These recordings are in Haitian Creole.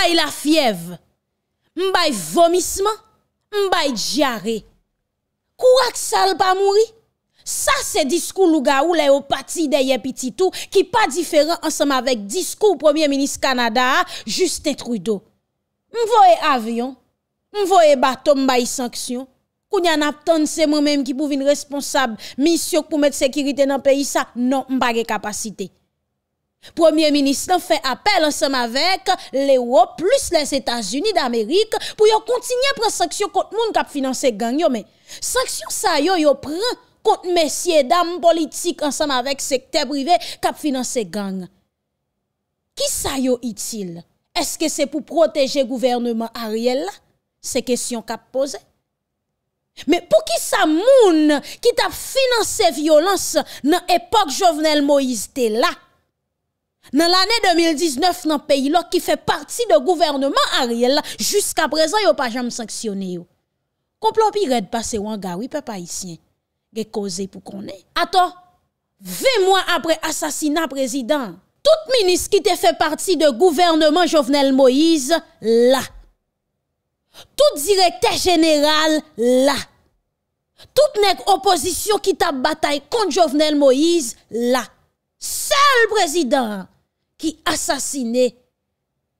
Mbaye la fyev, mbaye vomisman, mbaye djare, kou ak sal pa mouri? Sa se diskou louga ou le opati deye piti tou ki pa diferan ansama vek diskou Premier Ministre Kanada, Justin Trudeau. Mbaye avyon, mbaye baton, mbaye sanksyon, kou nyan ap ton se mwen menm ki pou vin responsab misyon pou met sekirite nan peyi sa, non, mbaye kapasite. Premier Ministre nan fè apel ansem avèk lèwò plus lèz Etats-Unis d'Amérique pou yo kontinye pran sanksyon kont moun kap finanse gang yo me. Sanksyon sa yo yo pran kont mesye dam politik ansem avèk sekte privè kap finanse gang. Ki sa yo itil? Eske se pou proteje gouvernement a riel la? Se kesyon kap pose? Me pou ki sa moun ki tap finanse violans nan epok jovenel Moïse de la? Nan l'anè 2019 nan peyi lò ki fè parti de gouvernement Ariel la, Jusk aprezen yo pa jam sanksyonè yo. Komplo pi red pase wangawi pe pa isyen. Ge koze pou konè. Ato, ve mwen apre asasina prezident, Tout minis ki te fè parti de gouvernement Jovenel Moïse, la. Tout direkte general, la. Tout nek oposisyon ki tap batay kont Jovenel Moïse, la. Sel prezident ki asasine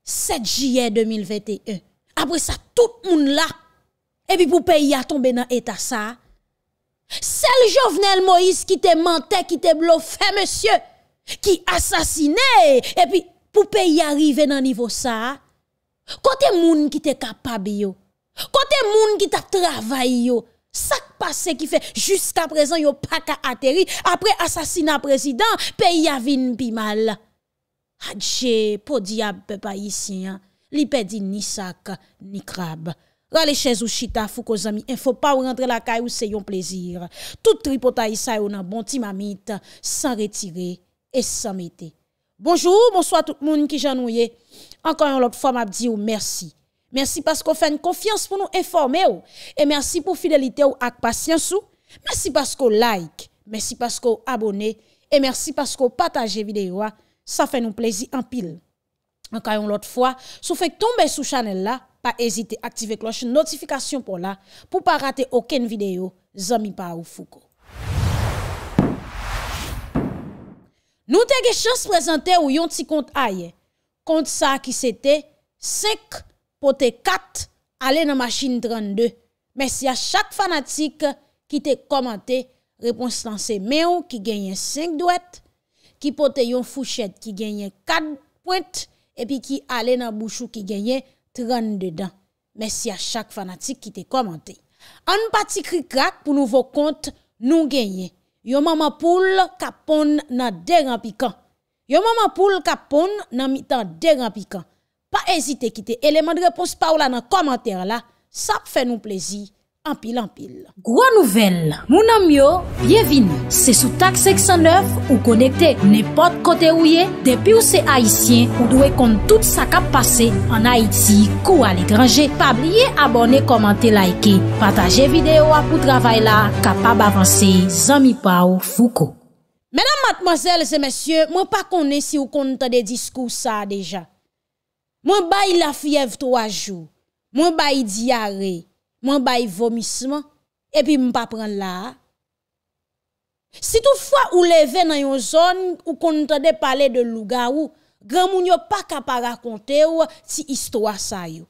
7 jye 2021, apre sa tout moun la, epi pou pe y a tombe nan eta sa, sel jovenel Moïse ki te mente, ki te blofe, monsye, ki asasine, epi pou pe y a rive nan nivo sa, kote moun ki te kapab yo, kote moun ki te travaye yo, Sak pase ki fe, just aprezen yo paka ateri, apre asasina prezident, pe yavin bi mal. Adje, podi ap pe pa yisin, li pe di ni sak, ni krab. Rale chez ou chita, fou ko zami, enfo pa ou rentre la kay ou se yon plezir. Tout tri pota yisa yo nan bonti mamit, san retire, e san mete. Bonjour, bonsoit tout moun ki janouye. Ankan yon lop fwa mabdi ou mersi. Mersi pasko fèn konfians pou nou enforme ou. E mersi pou fidelite ou ak pasyans ou. Mersi pasko like. Mersi pasko abone. E mersi pasko pataje videyo a. Sa fè nou plezi an pil. An kayon lot fwa, sou fèk tombe sou chanel la, pa ezite aktive kloche notifikasyon pou la, pou pa rate oken videyo, zami pa ou fuko. Nou te ge chans prezante ou yon ti kont aye. Kont sa ki se te, sek, pote 4, ale nan machin 32. Mè si a chak fanatik ki te komante, repons lanse mè ou ki genyen 5 dwet, ki pote yon fouchet ki genyen 4 point, epi ki ale nan bouchou ki genyen 32 dan. Mè si a chak fanatik ki te komante. An pati krikrak pou nouvo kont nou genyen. Yo mama poule kapon nan deran pikant. Yo mama poule kapon nan mitan deran pikant. pa ezite kite eleman repos pa ou la nan komenter la, sap fe nou plezi, anpil anpil. Gwa nouvel, mounan myo, bienvin, se sou tak seksan 9, ou konekte, nepot kote ou ye, depi ou se Haitien, ou dwe kont tout sa kap pase, an Haiti, kou al ekranje, pa blye abone, komante, laike, pataje videyo apou travay la, kapab avanse, zami pa ou fuko. Menan matmazel se mesye, mwen pa kone si ou konta de diskou sa deja. Mwen bay la fyev to wajou, mwen bay diyare, mwen bay vomisman, e pi mwen pa pren la. Si tou fwa ou leve nan yon zon, ou kon nou tade pale de luga ou, gran moun yo pa kapa rakonte ou ti istwa sa yo.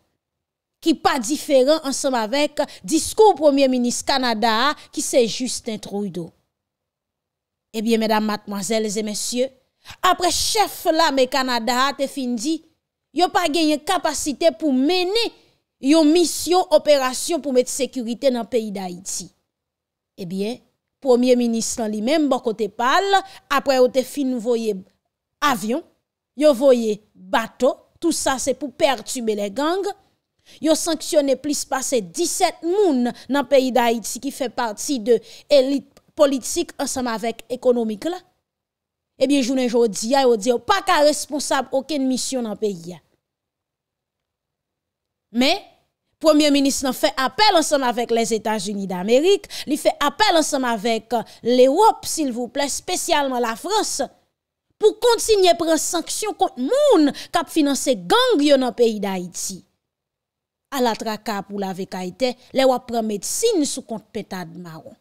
Ki pa diferan ansam avek disko ou Premier Ministre Kanada a ki se Justin Trouido. E biye medan matmoazel e zemesye, apre chef la me Kanada a te fin di, Yo pa genyen kapasite pou mene yo misyon, operasyon pou met sekurite nan peyi da Haiti. Ebyen, eh premier ministran li men, bok o te pal, apre o te fin voye avyon, yo voye bato, tout sa se pou pertume le gang. Yo sanksyone plis pase 17 moun nan peyi da Haiti ki fe parti de elit politik ansama vek ekonomik la. Ebyen, eh jounen joun diya, yon diyo, pa ka responsab oken misyon nan peyi ya. Me, Premier Ministre nan fe apel ansem avèk les Etats-Unis d'Amerik, li fe apel ansem avèk euh, lè wop, sil vouple, spesyalman la Frans, pou kontinye pre sanksyon kont moun kap finanse gangyo nan peyi d'Haïti. A la trakap ou la vekaitè, lè wap pre medsine sou kont petade maron.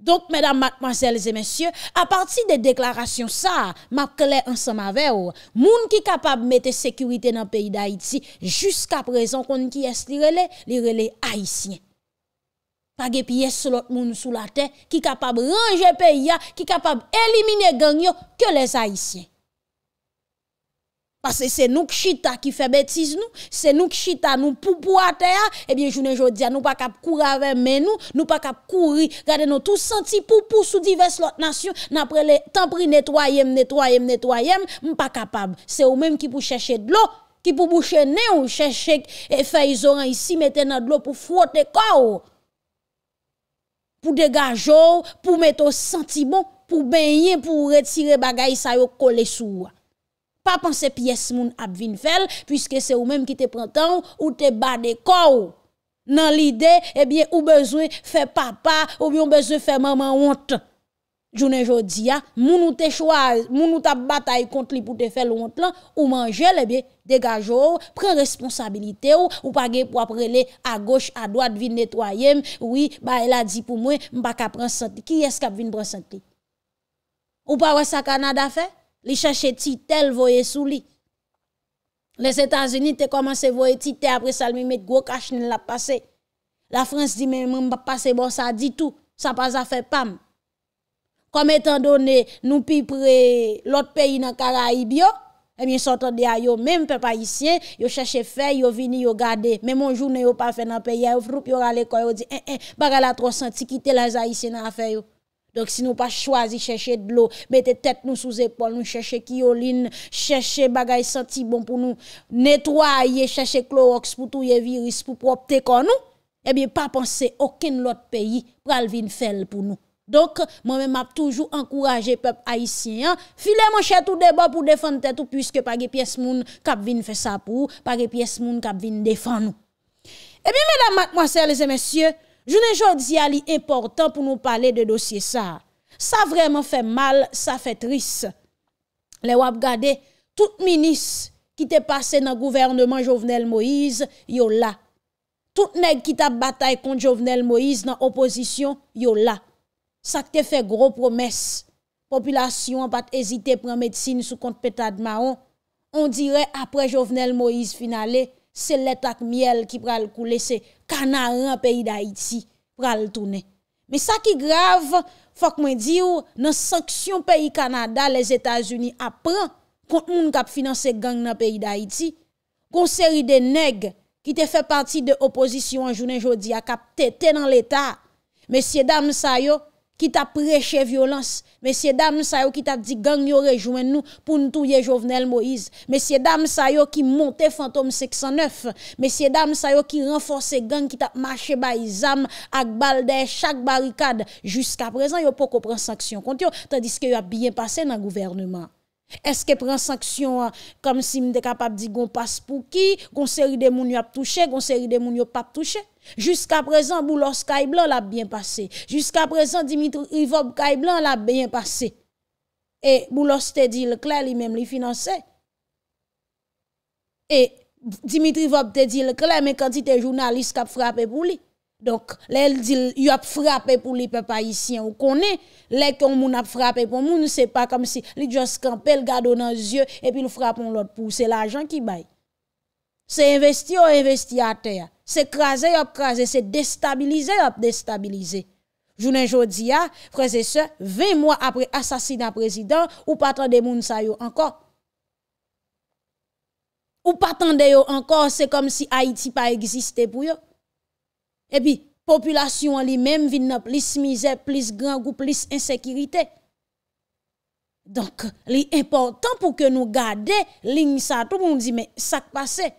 Donk, mèdam, matmazèles et mèsyè, a partit de deklarasyon sa, mapkele ansama ver, moun ki kapab mette sekurite nan peyi d'Haïti, jysk ap rezon kon ki yes li rele, li rele haïsyen. Page pi yes solot moun sou la ten, ki kapab range peyi ya, ki kapab elimine ganyo ke les haïsyen. Pase se nou k chita ki fe betiz nou, se nou k chita nou poupou a teya, ebyen jounen joudia nou pa kap kour ave men nou, nou pa kap kouri, gade nou tou senti poupou sou divers lot nasyon, napre le tampri netwayem, netwayem, netwayem, mpa kapab. Se ou menm ki pou cheshe dlo, ki pou bouchenè ou cheshe efe izoran isi meten nan dlo pou frote kò. Pou degajò, pou meto senti bon, pou benye, pou retire bagay sa yo kole souwa. Pa panse piyes moun ap vin fel, pwiske se ou menm ki te prantan ou te ba de kou. Nan lide, ebyen, ou bezwe fe papa, ou byon bezwe fe maman ont. Jounen jodi ya, moun ou te chwa, moun ou ta batay kont li pou te fel ont lan, ou manjel, ebyen, degajo ou, pren responsabilite ou, ou pa ge pou ap rele a goch, a doat, vin netwayem, oui, ba el a di pou mwen, mba ka pransanti. Ki eske ap vin pransanti? Ou pa wesa Kanada fe? Li cherchait titel voyé sous lui. Les États-Unis te commencé voyer titel après ça lui mettre gros cash l'a passé. La France dit mais on pas passer bon ça dit tout, ça pas à faire pam. Comme étant donné nous puis, près l'autre pays dans Caraïbes, eh bien sortant de yo même peuple haïtien, yo chercher fait yo vini yo garder. Même un journée yo pas fait dans pays, yo froupe yo à l'école, yo dit eh eh, bagala trop senti quitter les haïtiens dans affaire yo. Donk si nou pa chwazi chèche dlo, mette tèt nou sous epol, nou chèche kiyolin, chèche bagay santi bon pou nou netwaye, chèche klorox pou touye viris pou propte kon nou, ebi eh pa panse okin lot peyi pral vin fèl pou nou. Donk, mwen mèm ap toujou ankoraje pep haisyen, filè mwen chè tou debò pou defan tètou, pwiske pa ge pièsmoun kap vin fè sa pou, pa ge pièsmoun kap vin defan nou. Ebi eh mèdame, mwen sè, lese mèsyè, Jounen jòd zi a li e portan pou nou pale de dosye sa. Sa vreman fe mal, sa fe tris. Le wap gade, tout minis ki te pase nan gouvernement Jovenel Moïse, yon la. Tout neg ki ta batay kont Jovenel Moïse nan oposisyon, yon la. Sa te fe gro promes. Popilasyon pat ezite premedsine sou kont petad maon. On dire apre Jovenel Moïse finalè, Se letak miel ki pral koule se kanara an peyi da iti pral toune. Me sa ki grav, fok mwen di ou nan sanksyon peyi kanada les Etats-Unis ap pran kont moun kap finanse gang nan peyi da iti. Konseri de neg ki te fe parti de oposisyon an jounen jodi a kap tete nan l'Etat. Mesye dam sa yo. ki ta preche violans, mesye dam sa yo ki ta di gang yo rejouen nou, pou nou touye jovenel Moïse, mesye dam sa yo ki monte Fantome 609, mesye dam sa yo ki renforce gang ki ta mache bayizam, ak balde, chak barikad, jusqu'a prezen yo pou ko pren saksyon kont yo, tadiske yo ap bien pase nan gouvernement. Eske pren saksyon, kom si m de kapap di gon pas pou ki, gonseri de moun yo ap touche, gonseri de moun yo pap touche, Juska prezant, Boulos Kay Blan l ap bien pase. Juska prezant, Dimitri Ivob Kay Blan l ap bien pase. E Boulos te di l kle, li menm li finanse. E Dimitri Ivob te di l kle, menm kantite jounalist kap frape pou li. Donk, lè l di l, yop frape pou li pepa yisyen ou konen, lè kon moun ap frape pou moun, nou se pa kom si, li djan skanpe, l gado nan zye, epi nou frapon lot pou, se l ajan ki baye. Se investi yo, investi a teya. Se kraze yo, kraze. Se destabilize yo, destabilize. Jounen jodi ya, freze se, ve mwa apre asasina prezident, ou patande moun sa yo ankor. Ou patande yo ankor, se kom si Haiti pa egziste pou yo. E pi, populasyon li menm vin nou plis mizè, plis gran goup, plis insekiritè. Donk, li importan pou ke nou gade, li msa tou moun di, sak pasey.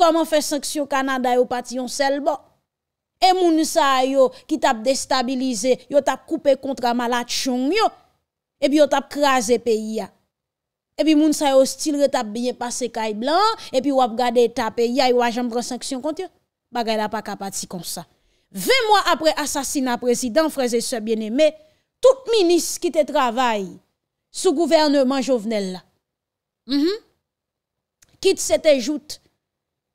Comment faire sanction Canada au parti yon seul bon? Et moun sa yo qui tap déstabilisé, yo tap coupé contre malade maladie, yo. Et puis yo tap crasé pays Et puis moun sa yo style passé bien passé kay blanc et puis wap gade ta pays ya yo jam prend sanction contre yo. Bagay la pa kapati comme ça. Vingt mois après assassinat président frères et sœurs bien-aimés, tout ministre qui te travaille sous gouvernement Jovenel là. -hmm. Quitte cette joute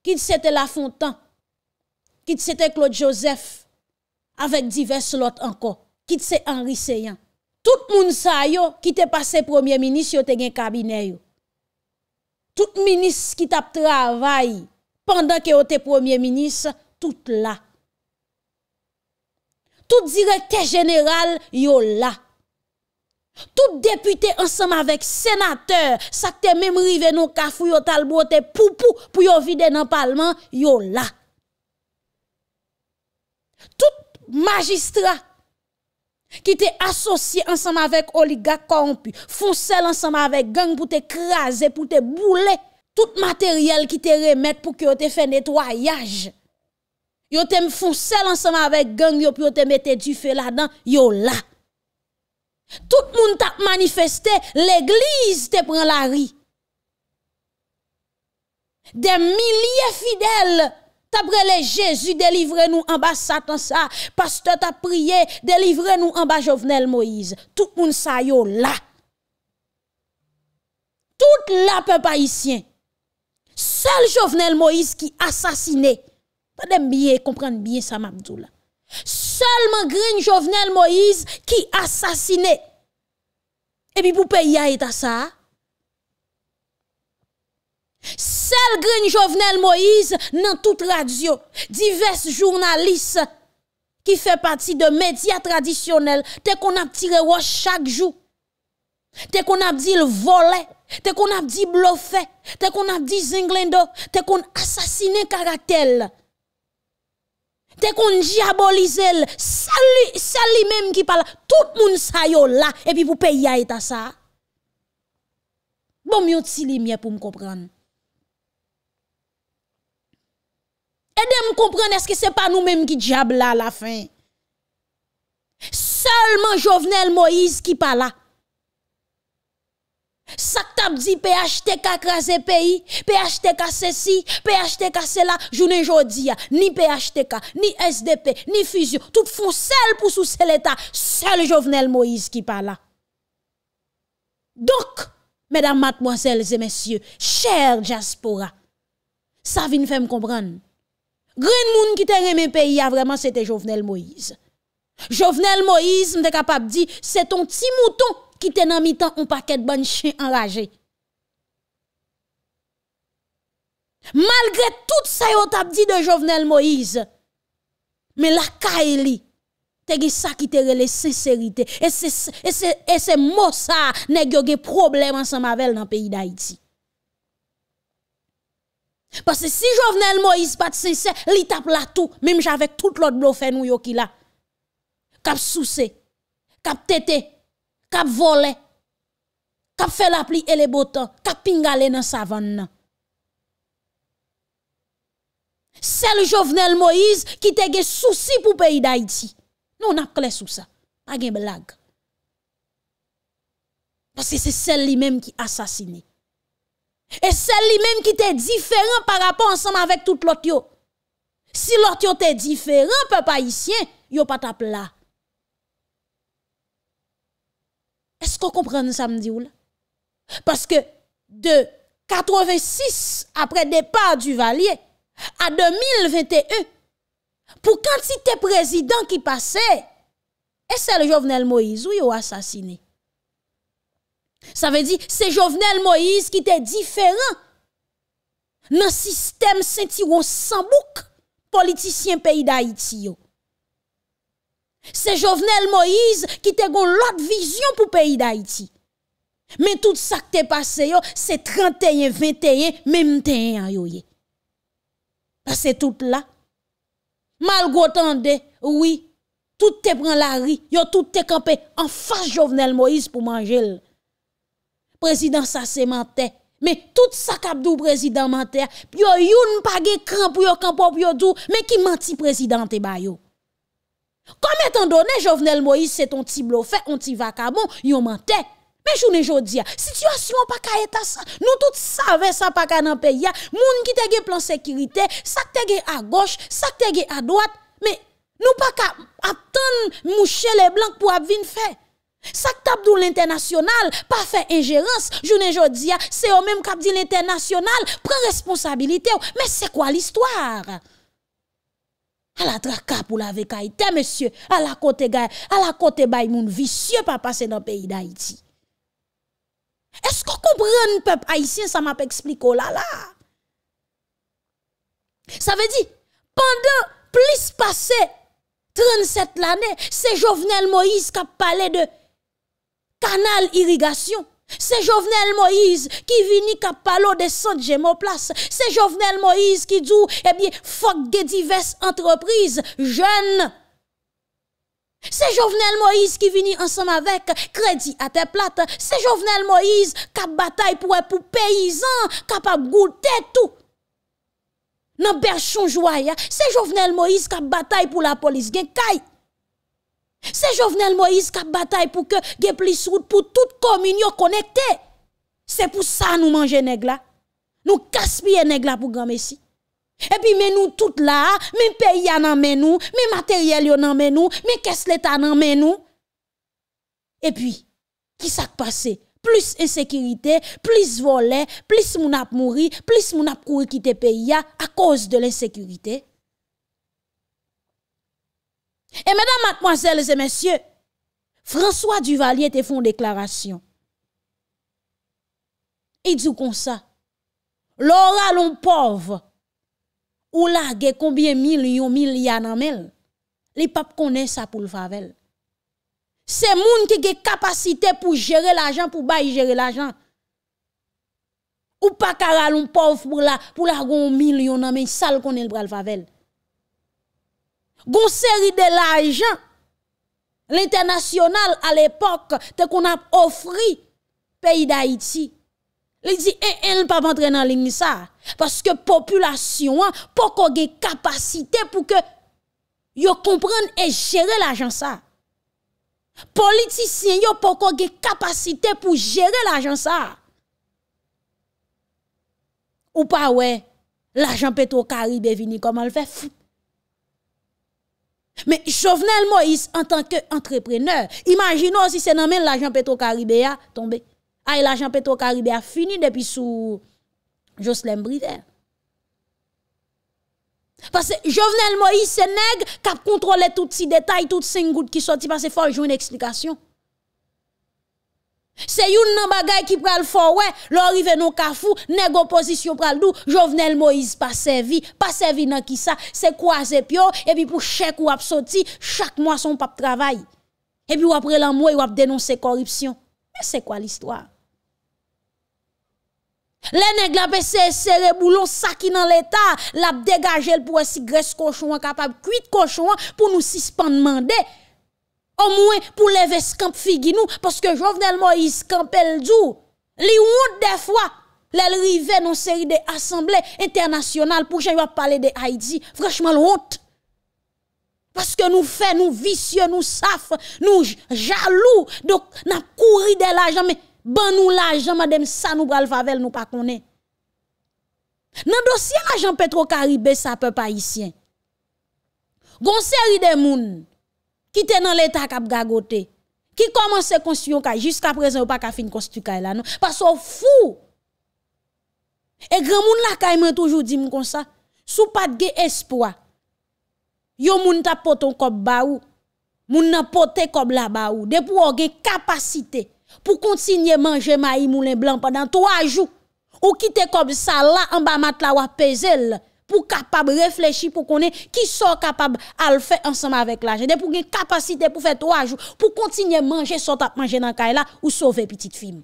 Kit se te Lafontan, kit se te Claude Joseph, avèk divers lot anko, kit se Henri Seyant. Tout moun sa yo, kit te pase Premier Ministre yo te gen kabine yo. Tout Ministre ki tap travay, pandan ke yo te Premier Ministre, tout la. Tout direkte General yo la. Tout depute ansama vek senateur, sakte memrive nou kafou yo talbo te poupou pou yo vide nan palman, yo la. Tout magistra ki te asosye ansama vek oliga kompu, founsel ansama vek geng pou te kraze, pou te boule, tout materiel ki te remet pou ki yo te fe netwayaj, yo te founsel ansama vek geng yo pou yo te mette di fe la dan, yo la. Tout le monde a manifesté, l'église te prend la rue. Des milliers fidèles Après les Jésus délivrez nous en bas Satan ça. Pasteur t'a prié, délivrez nous en bas Jovenel Moïse. Tout le monde yo là. Tout la peuple haïtien. Seul Jovenel Moïse qui assassiné. Pas bien comprendre bien ça m'a seulement Green Jovenel Moïse qui assassiné. Et puis pour payer à ça. Seul Green Jovenel Moïse dans toute radio, divers journalistes qui fait partie de médias traditionnels, t'es qu'on a tiré chaque jour. T'es qu'on a dit le volet, t'es qu'on a dit bluffé, t'es qu'on a dit zinglendo, t'es qu'on assassiné caractère. Te kon diabolize l, sali, sali menm ki pala, tout moun sayo la, epi pou pe yay ta sa. Bon, myot si li mye pou m kompran. E de m kompran eske se pa nou menm ki diabol la la fin. Salman jovenel Moise ki pala. Sak tab di PHTK krasè peyi, PHTK sè si, PHTK sè la, jounè jodi ya, ni PHTK, ni SDP, ni FUSIO, tout foun sel pou sou sel eta, sel Jovenel Moïse ki pala. Dok, medam matmoasele zè mesye, chèr Jaspora, sa vin fèm kombran, gren moun ki tè remè peyi ya, vreman sè te Jovenel Moïse. Jovenel Moïse mfè kapab di, sè ton ti mouton, qui te dans mi-temps un paquet de bonnes chiens enragés. Malgré tout ça, yon t'a dit de Jovenel Moïse. Mais la Kaeli, te ça qui te la sincérité. Et c'est mot ça, nèg yo gen problème ensemble avec dans le pays d'Haïti. Parce que si Jovenel Moïse pas sincère, li tape la tout, même avec tout l'autre blofe nou yo qui là. Kap souse, kap tété, kap vole, kap fait la pli et le botan, kap pingale nan savan nan. Sel Jovenel Moïse qui te ge souci pou pays d'Haïti. Non, on a clé sous ça. Pas de blague. Parce que c'est celle lui-même qui assassiné. Et celle lui-même qui était différent par rapport ensemble avec tout l'autre. Si l'autre était différent, peuple haïtien, yo pas tap là. Est-ce qu'on comprend samedi ou là? Parce que de 86 après départ du Valier à 2021, pour quantité président qui passait, et c'est le Jovenel Moïse qui a assassiné. Ça veut dire, c'est Jovenel Moïse qui était différent dans le système saint sans bouc, politicien pays d'Haïti. Se Jovenel Moïse ki te gon lot vizyon pou peyi d'Haïti. Men tout sa ke te pase yo, se 31-21, men mte 1 an yo ye. Pase tout la. Mal gwo tande, oui, tout te pran la ri, yo tout te kampe, an fars Jovenel Moïse pou manje l. Prezident sa se mantè, men tout sa kapdou prezident mantè, pyo yon page kran pou yo kampop yo dou, men ki manti prezident te bayo. Kom etan donen Jovenel Moïse se ton ti blofe, on ti vaka bon, yon mente. Men jounen joudia, sityasyon pa ka eta sa. Nou tout save sa pa ka nan peya. Moun ki tege plan sekirite, sak tege a goche, sak tege a doat. Men nou pa ka aptan mouchen le blan pou ap vin fe. Sak tap dou l'internasyonal, pa fe injerans. Jounen joudia, se yo menm kap di l'internasyonal, pren responsabilite ou. Men se kwa l'histoire? à la traque pour la vekaïté, monsieur, à la côté gay, à la côté bay moun vicieux pas passer dans le pays d'Haïti. Est-ce qu'on comprend, peuple haïtien, ça m'a expliqué oh là là? Ça veut dire, pendant plus passé 37 l'année, c'est Jovenel Moïse qui a parlé de canal irrigation. Se jovenel Moïse ki vini kap palo de son dje moun plas. Se jovenel Moïse ki djou, ebye, eh fok gen divers entreprise, jen. Se jovenel Moïse ki vini ansanm avek kredi ate plat. Se jovenel Moïse kap batay pou epou peyizan, kap ap goutetou. Nan berchon jwaya. Se jovenel Moïse kap batay pou la polis gen kaye. C'est Jovenel Moïse qui a bataille pour que y ait plus route pour toute communion connectée. C'est pour ça que nous mangeons les Nous gaspillons les là pour grand Messie. Et puis, nous nous tous là, mais pays y a nous, mais matériel y a dans nous, mais qu'est-ce l'État dans nous. Et puis, qui s'est passé? Plus insécurité, plus de volet, plus qui ont mouri, plus moun ont couru quitter pays à cause de l'insécurité. Et mesdames, mademoiselles et messieurs, François Duvalier te font déclaration. Il dit comme ça. L'aura l'on pauvre, ou là, combien millions, milliards en mel, les papes connaissent ça pour le favel. C'est moun qui a capacité pour gérer l'argent, pour bailler gérer l'argent. Ou pas pauvre pour la, pour la gon million en est le favel. Gon seri de l'ajan l'internasyonal al epok te kon ap ofri peyi d'Haïti. Li di en eh, eh, l pa bandre nan ligni sa. Paske populasyon an poko ge kapasite pou ke yo komprenne e jere l'ajan sa. Politisyen yo poko ge kapasite pou jere l'ajan sa. Ou pa we, l'ajan peto karib e vini komal fe fou. Mais Jovenel Moïse, en tant qu'entrepreneur, imaginons si c'est dans l'agent Petro-Caribéa tombé. Ah, l'agent Petro-Caribéa fini depuis sous Jocelyn Brider. Parce que Jovenel Moïse, c'est nègre qui a contrôlé tous ces détails, toutes ces gouttes qui sortent, parce qu'il faut jouer une explication. C'est une bagay qui pral fort, l'orive non kafou, nego position pral dou, Jovenel Moïse pas servi, pas servi nan qui ça c'est quoi ce pio, et puis pour chaque ou ap sorti, chaque mois son pape travail. E et puis après l'an mois, ou dénoncer la corruption. Mais e c'est quoi l'histoire? Le nèg la pese serre boulon sa ki dans l'état, la dégage pour si graisse cochon capable le cochon pour nous suspendre O mwen pou leve skamp figi nou, paske jovenel mo iskamp el djou. Li wout defwa, lel rive nan seri de asemble internasyonal pou jay wap pale de Haidzi. Franchman lwout. Paske nou fe, nou visye, nou saf, nou jalou, dok nan kouri de la jan, men ban nou la jan, nan jama dem sa nou bral favel nou pa konen. Nan dosyen la jan petro karibé, sa pe pa isyen. Gon seri de moun, ki te nan letak ap gagote, ki komanse konstisyon kay, jiska prezen ou pa kafin konstisyon kay e la nou, pasou fou, e gran moun la kay e men toujou di moun konsa, sou pat ge espwa, yo moun tapote kope ba ou, moun napote kope la ba ou, depou ou ge kapasite, pou kontsine manje mayi moun len blan padan tou ajou, ou kite kope sa la, an ba mat la wapese lè, pour capable réfléchir pour qu'on qui sont capable à le faire ensemble avec l'argent pour une capacité pour faire trois jours pour continuer à manger sans à manger dans là ou sauver petite fille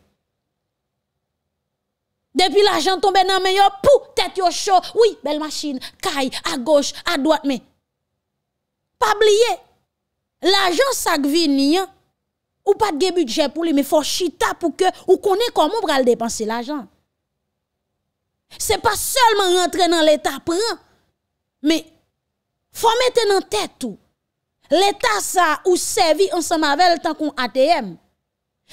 depuis l'argent tombe dans meilleur pour tête yo chaud oui belle machine caille à gauche à droite mais pas oublier l'argent ça vini hein, ou pas de budget pour lui mais faut chita pour que ou connaît comment on va dépenser l'argent ce n'est pas seulement rentrer dans l'État prend, mais faut mettre en tête tout. L'État ça ou servi ensemble avec tant qu'on ATM.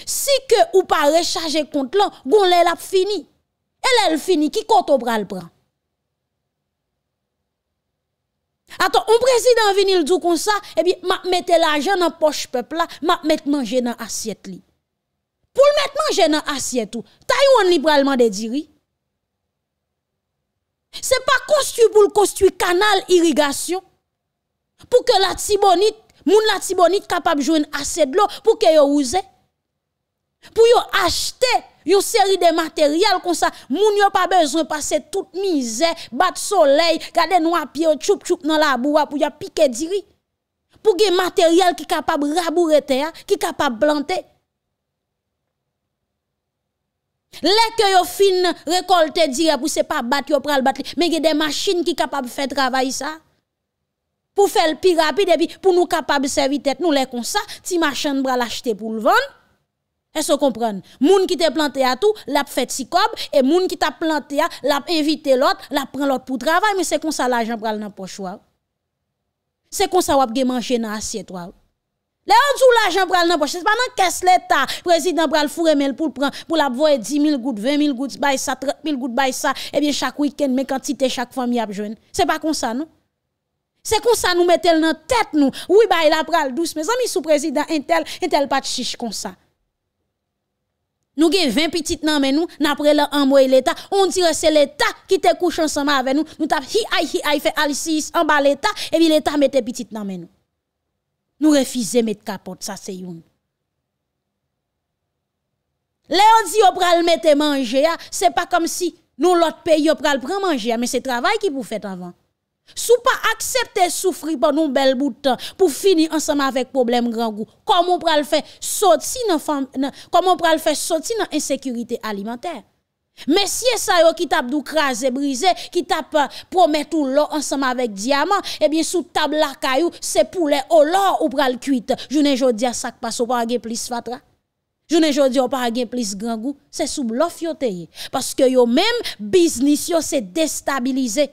Si que ou pas recharger compte là, gon l'a fini. Elle elle fini qui compte au bras le prend. Attends, un président venir dire comme ça, eh bien, m'a mettre l'argent dans poche peuple là, m'a mettre manger dans assiette Pour le mettre manger dans assiette tout, faut on librement de diri. Ce n'est pas construit pour construire canal irrigation. Pour que la tibonite, moun la tibonite capable de jouer assez de l'eau pour que yo use. Pour yo acheter une série de matériels comme ça, moun yo pas besoin passer toute misère, battre soleil, garder nous à pied, choup choup dans la boue pour y piquer diri. Pour que matériel qui capable rabourer terre, qui capable planter. Lè kè yo fin rekolte dire pou se pa bat yo pral bat li, mè gen de machin ki kapab fè travay sa. Pou fè l'pi rapide bi, pou nou kapab servitet nou lè kon sa, ti machin bral achete pou l'van. E so kompran, moun ki te plante a tou, lap fè tsikob, e moun ki ta plante a, lap invite l'ot, lap pren l'ot pou travay, mè se kon sa l'ajan bral nan poch wav. Se kon sa wap gen manje nan asye to wav. Le on l'argent pral nan poche, c'est pas nan caisse l'état. Président pral foure mel pour prendre pour la 10 000 gouttes, 20 000 gouttes ça, 30 000 gouttes bay ça. Eh bien chaque week-end mais quantité chaque famille a jeune. C'est pas comme ça non. C'est comme ça nous mettons dans tête nous. Oui bay la pral douce mes amis sous président tel, et tel pas de chiche comme ça. Nous avons 20 petites nan mais nous, après en envoyé l'État, on dirait que c'est l'État qui te couche ensemble avec nous, nous tap hi hi hi fait alicis en bas l'État, et eh bien l'État mette petites nan mais nous. Nou refize met kapot, sa se yon. Le yon di yo pral mette manje ya, ah. se pa kom si nou lot pe yo pral pran manje ya, ah. men se travay ki pou fet avan. Sou pa aksepte soufri pa nou bel boutan, pou fini ansama vek problem grangou, komon pral fe soti nan insekurite alimenter. Messieurs ça yo qui tape dou crasé brisé, qui tape promet tout l'or ensemble avec diamant, eh bien sous table la caillou, c'est poulet au l'or ou pral cuite. Journée jodi a sac passe pas gain plus fatra. ne jodi dis pas gain plus grand goût, c'est sous parce que yo même business yo c'est déstabilisé.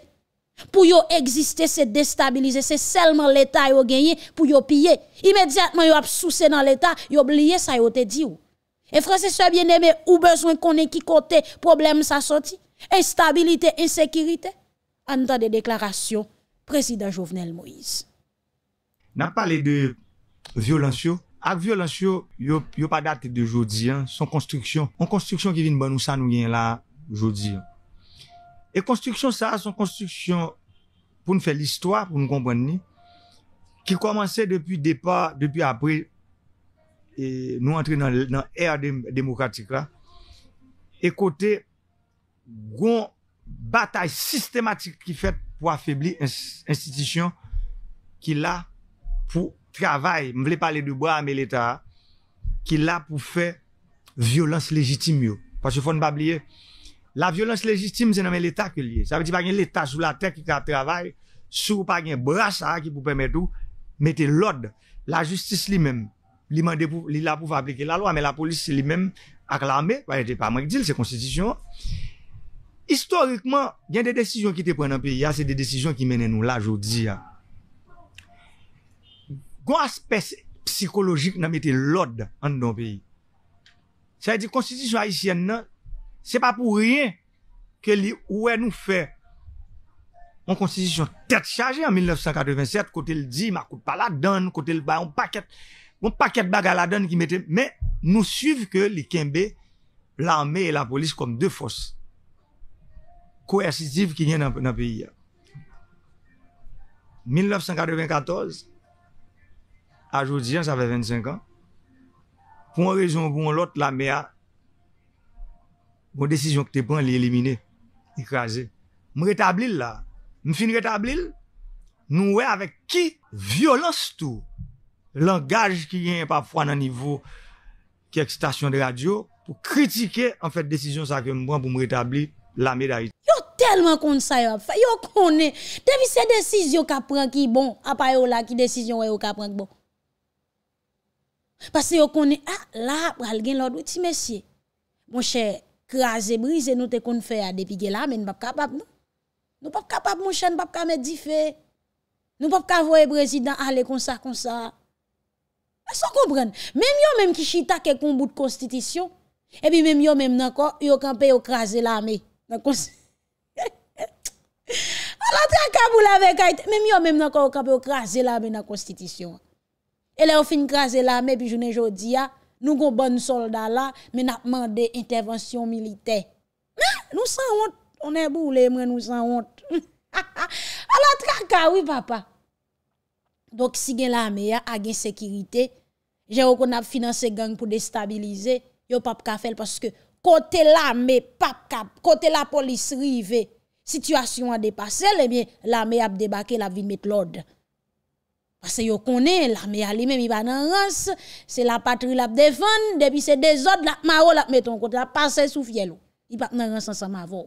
Pour yo exister, c'est déstabilisé, c'est seulement l'état yo gagné pour yo piller. Immédiatement yo a dans l'état, yo oublié ça yo te dit E franse se bieneme ou bezwen konen ki kote problem sa soti, enstabilite, ensekirite, an dan de deklarasyon, prezident Jovenel Moïse. Nan pale de violansyo, ak violansyo yo pa date de jodi, son konstruksyon, an konstruksyon ki vin ban ou sa nou yen la jodi. E konstruksyon sa, son konstruksyon pou nou fe l'histoire, pou nou kompwenni, ki komanse depi depa, depi apri, E nou entre nan ère demokratik la, e kote goun batay sistematik ki fet pou afibli institisyon ki la pou travay, m vle pale du bo a me l'Etat, ki la pou fe violans lejitim yo. Pas yo fon bab liye, la violans lejitim se nanme l'Etat ke liye. Sa viti pa gen l'Etat sou la tek ki ka travay, sou pa gen brasa ki pou pwemete ou, mette l'od, la justis li menm. li la pou fablike la lwa, men la polis li men aklamé, kwa yon departement ki dil se konstitisyon. Historikman, gen de desisyon ki te pon nan peyi ya, se de desisyon ki menen nou la jodi ya. Gon aspes psikologik nan mette lod an nan peyi. Se di konstitisyon haisyen nan, se pa pou riyen ke li oue nou fe an konstitisyon tet chaje an 1987, kote l di, ma koute pa la dan, kote l bay an paket, Mwen bon paket bag ala den ki mette Men nou suiv ke li kenbe L'arme e la polis kom de fos Koersitiv ki nye nan peyi ya 1994 Ajo di jan sa ve 25 an Pon rejon bon lot la me a Mon desisyon ki te pon li elimine Ekraze Mwen retablil la Mwen fin retablil Nou we avek ki Violans tou langaj ki gen pa fwa nan nivou ki ek stasyon de radyo pou kritike an fèt desisyon sa kèm mwen pou mwetabli la mè da iti. Yo telman kont sa yo a fè, yo konen devise desisyon ka pran ki bon apay yo la ki desisyon yo bon. yo ka pran ki bon. Pase yo konen, ah la, pral gen lòd wè ti mesye, mwen chè krasè, brise nou te kon fè a ah, depi gè la mè, nou pap kapap non. nou pap kapap mwen chè, nou pap kamè di fè nou pap kavoye brezid dan ale konsa konsa A sa kou pren, menm yo menm ki chita ke kon bout konstitisyon, e pi menm yo menm nan kon, yo kanpe yo kraze la me. Alat kaka pou la vek ayte, menm yo menm nan kon yo kanpe yo kraze la me nan konstitisyon. E le yo fin kraze la me pi jounen jodi ya, nou kon bon solda la, men apman de intervensyon milite. Nou san onte, onen pou le mwen nou san onte. Alat kaka, wipapa. Donk si gen la me a, a gen sekirite, jè yo kon ap finanse gang pou destabilize, yo pap kafel, paske kote la me, pap kap, kote la polis rive, situasyon a depase, lebyen, la me ap debake, la vin met lode. Pase yo konen, la me a li men, mi ban nan rance, se la patri la ap defan, debi se de zode, la mavo la meton kote, la pase sou fielo. I pa nan rance ansa mavo.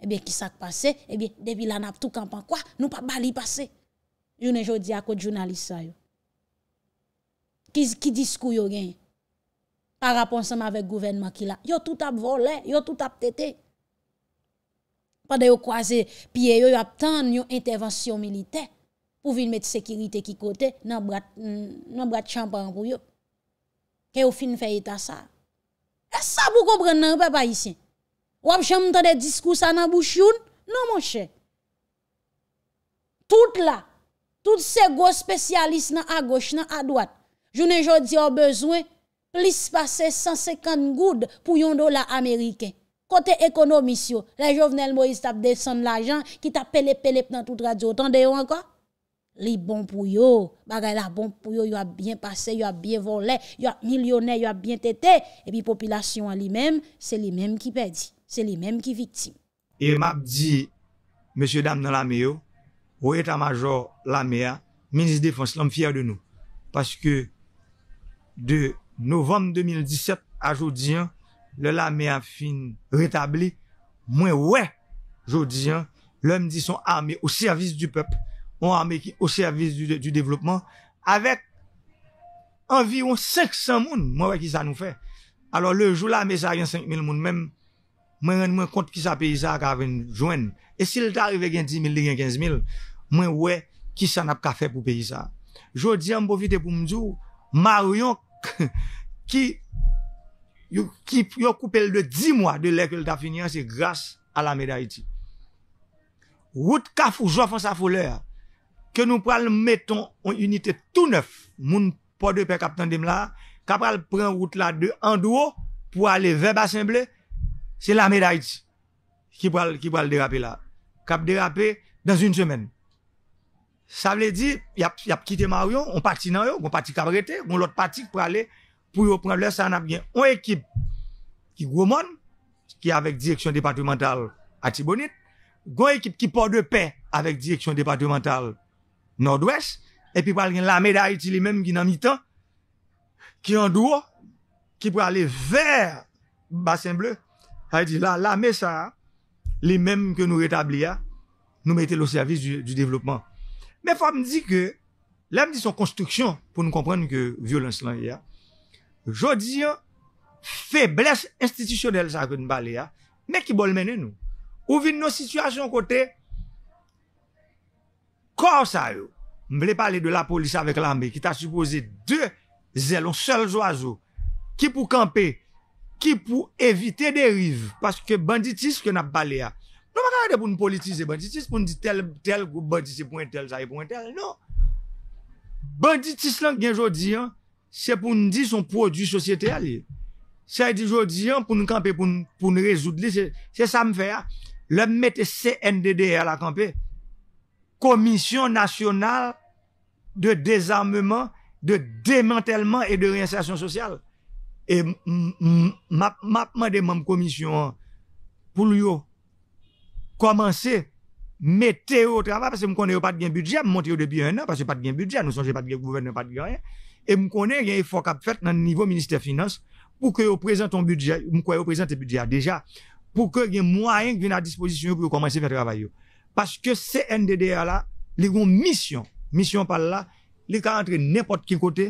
Ebyen, ki sak pase, ebyen, debi la nap tou kampan kwa, nou pa bali pase. Yon enjou di akot jounalisa yon. Ki diskou yon gen. Par raponsan me avek gouvenman ki la. Yon tout ap vole, yon tout ap tete. Pade yon kwaze piye yon, yon ap tan, yon intervensyon milite. Ou vin met sekirite ki kote, nan brat chanpan kou yon. Ke yon fin feyita sa. E sa pou kompren nan, pe pa yisin. Wap chanm tade diskou sa nan bouch yon? Non monshe. Tout la. Tout se gos spesyalist nan a gos nan a dwat, jounen jodi an bezwen, plis pase 150 goud pou yon do la Ameriken. Kote ekonomis yo, la jovenel mo yis tap desen la jan, ki tap pele pele pnan tout radio, tan deyo anko? Li bon pou yo, bagay la bon pou yo, yo a bien pase, yo a bien vole, yo a milyoner, yo a bien tete, epi populasyon an li men, se li men ki pedi, se li men ki viktime. E map di, monsi dam nan la meyo, Ou etat-major Lamea... Ministre Défense, l'homme fière de nous... Parce que... De novembre 2017... A Joudien... Le Lamea fin rétabli... Mwen wè Joudien... L'homme dit son armé au service du peuple... Ou armé au service du développement... Avèk... Environ 500 moun... Mwen wè ki sa nou fè... Alors le Jou Lamea sa yon 5000 moun... Mwen mwen kont ki sa pey sa... Kavèn Jouène... Et si l'te arrivèk yon 10 000, yon 15 000... Mwen we, ki san ap ka fe pou peyi sa. Jodi an pou vite pou mdjou, maryon ki, ki pou koupe l de di mwa de lèk l ta finyan, se gras a la medayiti. Wout ka fous, jofan sa fouleur, ke nou pral meton an unité tou neuf, moun podè pe kap tan dem la, kap pral pren wout la de andou, pou ale veb asemble, se la medayiti, ki pral derape la. Kap derape dans un semen. Sa vle di, yap ki te maryon, on pati nan yo, goun pati kabrete, goun lot pati pou ale pou yo pranvle sa nan ap gen. On ekip ki gwo moun, ki avek direksyon departemental ati bonit, goun ekip ki por de pe avek direksyon departemental nord-wes, epi pal gen lame da iti li menm ki nan mitan, ki yon dou, ki pou ale ver basen ble, hay di la, lame sa, li menm ke nou retabli ya, nou mette lo servis du devlopman. Me fwa m di ke, la m di son konstruksyon pou nou komprenn ke violens lan ya Jodi, febles institisyonel sa kon bali ya Me ki bol mene nou Ouvi nou situasyon kote Kosa yo M vle pale de la polis avek la me ki ta supose 2 zelon sel zo a zo Ki pou kampe, ki pou evite derive Paske banditiske nap bali ya Non ma kade pou nou politise banditis, pou nou di tel, tel, banditis, pou nou tel, sa, pou nou tel, non. Banditis lan gen jodi, se pou nou di son produs sosyetel li. Se a di jodi, pou nou kampe, pou nou rezout li, se sa mfe ya. Le mette CNDD ala kampe. Komisyon nasyonal de dezarmement, de demantelman e de reinsasyon sosyal. E mapman de mam komisyon pou nou yo. komanse, mette yo o travay, pese m konen yo pat gen budget, m montye yo debi an an, pese pat gen budget, nou sonje pat gen gouverne, pat gen an an, e m konen gen e fok ap fet nan nivou minister finance, pou kwen yo prezent ton budget, m kwen yo prezent te budget a, deja, pou kwen gen mwa an kwen a dispozisyon yo pou yo komanse fe travay yo. Pase ke se NDDA la, li yon misyon, misyon pal la, li ka antre nepot ki kote,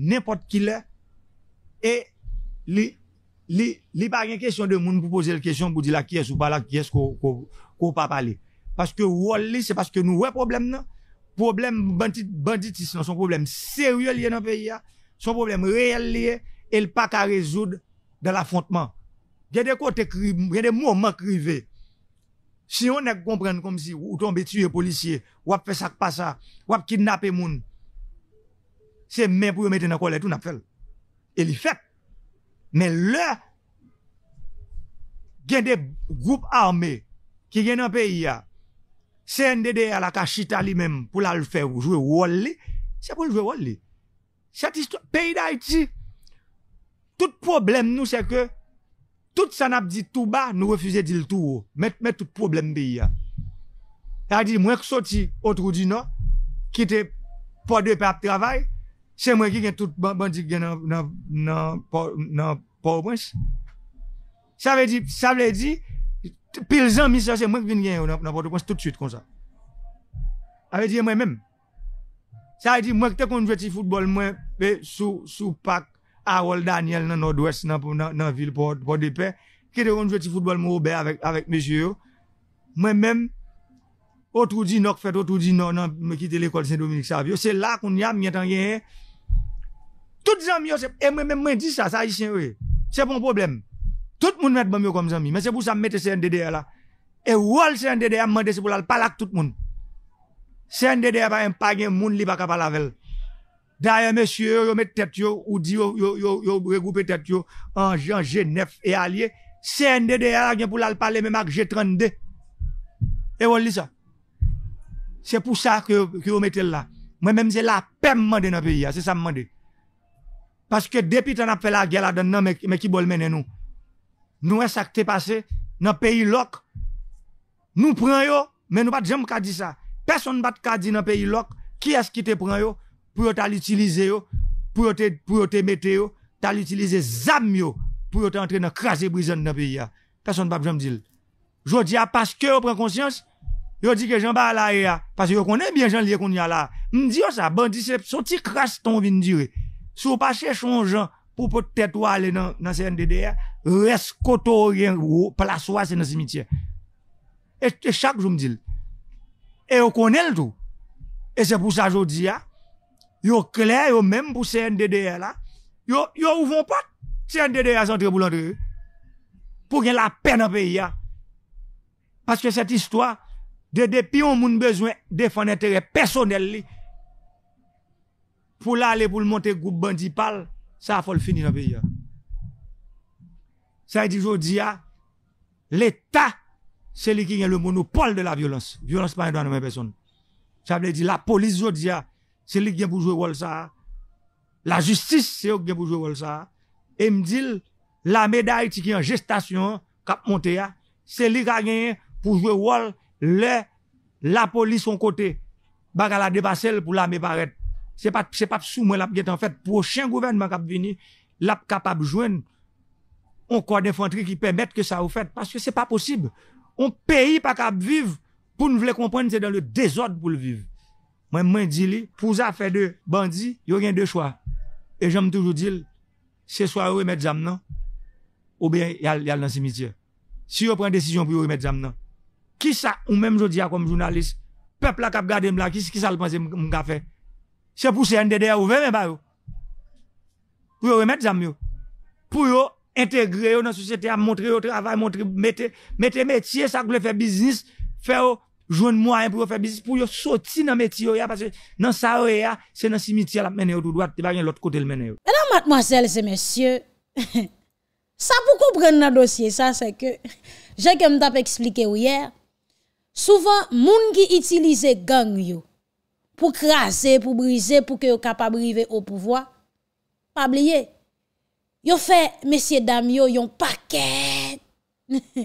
nepot ki le, e li, li pa gen kesyon de moun pou pose le kesyon pou di la kyes ou pa la kyes ko ou pas parler. Parce que Wally, c'est parce que nous, un problème, non? Problème bandit, banditisme, son problème sérieux lié dans le pays, hein? son problème réel lié, et le pas qu'à résoudre dans l'affrontement. Il y a des côtés, il y a des moments crivés. Si on ne comprend comme si, ou tombe tuer policier, ou fait ça pas ça, ou kidnapper moun, c'est même pour mettre dans la colère tout, n'a fait. Et il fait. Mais là, il y a des groupes armés Ki gen nan peyi ya... Se yon dede ala kachita li menm... Pou la l fè ou... Jwè wò li... Sè pou jwè wò li... Sè ti sto... Peyi da iti... Tout problem nou sè ke... Tout san ap di tou ba... Nou refuze di l tou ou... Met tout problem bi ya... A di mwen kso ti... Otrou di nan... Ki te... Po de pe ap travay... Sè mwen ki gen tout bandi gen nan... Nan... Nan... Nan... Nan... Nan... Nan... Nan... Nan... Nan... Nan... Nan... Nan... Nan... Nan... Nan... Nan... Nan... Nan... Pil zan mi sa se mwen kvin gen yo nan pote kon se tout suite kon sa. Awe diye mwen men. Sa e di mwen kte kon jweti futbol mwen pe sou pak Arol Daniel nan nord-west nan vil pote de pe. Kete kon jweti futbol mwen oube avèk mesye yo. Mwen men, otou di nok fèt, otou di nan mwen kite l'ekol Saint-Dominique-Savio. Se la koun yam mwen tan gen. Tout zan mwen yo se mwen men mwen di sa, sa e diye sen yo. Se pon probleme. Tout le monde met comme zami. Mais c'est pour ça que ce CNDDR là. Et rôle CNDDR m'a c'est pour la e parler tout le monde. CNDDR pas un pas gen moun li pas capable avec. D'ailleurs monsieur yo met tête ou regroupez yo tête en Jean G9 et alliés. CNDDR gen pour e la parler même avec G32. Et voilà ça. C'est pour ça que que vous mettez là. Moi-même, c'est la paix de dans pays. C'est ça que demandé. Parce que depuis qu'on a fait la guerre là-dedans, mais qui bol mener nous nous est ça qui passé dans pays loc nous prenons yo mais nous pas jamais ka dit ça personne pas ka dit dans pays loc qui est-ce qui te prend yo pour t'a l'utiliser pour te pour te mettre yo t'a l'utiliser zam yo pour te entrer dans craser prison dans pays personne pas jamais dit dis a ah, parce que on prend conscience yo dit que Jean ba là parce que yo connaît bien Jean lié qu'on y a là Je m'm dis oh, ça bandit c'est son petit crasse ton vin dire sou pas chercher un gens pour peut-être aller dans dans CNDD reste koto rien place c'est dans le cimetière. Et, et, chaque jour, me dis Et on connaît le tout. Et c'est pour ça que je dis, ah, yo clair, yo même pour CNDDR là, yo, yo ouvre pas CNDDR l'entrée pour l'entrée. Pour ait la paix dans le pays ah. Parce que cette histoire, depuis on a besoin de défendre intérêt personnel pour aller pour le monter groupe bandit pal, ça a faut le finir dans le pays ah. sa yi di yo di ya, l'Etat, se li ki gen le monopole de la violens, violens pa yi do ane mwen peson, sa mwen di la polis yo di ya, se li gen pou jwe wol sa, la justis se yo gen pou jwe wol sa, e mdil, la meday ti ki an gestasyon, kap monte ya, se li ka gen pou jwe wol, le, la polis son kote, baka la debaselle pou la me paret, se pap sou mwen la pe getan fet, prochen gouvenman kap vini, la pe kap ap jwen, On kwa d'infantri ki pèmèt ke sa ou fèt. Paske se pa posib. On peyi pa kap viv. Pou nou vle komponne se dan le dezod pou non. le viv. Mwen mwen di li. Pou za fè de bandi. Yo gen de chwa. E jom toujou dil. Se swa yo remèd zam nan. Ou ben yal nan simitye. Si yo pren desisyon pou yo remèd zam nan. Ki sa ou mèm jodi a kom jounalist. Pepla kap gade mla ki. Ki sa le panse mka fè. Se pou se endede a ouve mèm ba yo. Pou yo remèd zam yo. Pou yo. intégrer dans la société, à montrer au travail, montrer, mettre mettre métier, ça voulait faire business, faire, joindre moyen pour faire business, pour sortir dans le métier, parce que dans ça, c'est dans le cimetière, la mener tout droit, pas l'autre côté, le mener. Mesdames, mademoiselles et messieurs, ça pour comprendre dans le dossier, ça, c'est que, j'ai comme t'as expliqué hier, souvent, gens qui utilisent gang yo, pour craser, pour briser, pour que yo capable arriver au pouvoir, pas oublier, Yo fe, mesye dam yo, yon paket,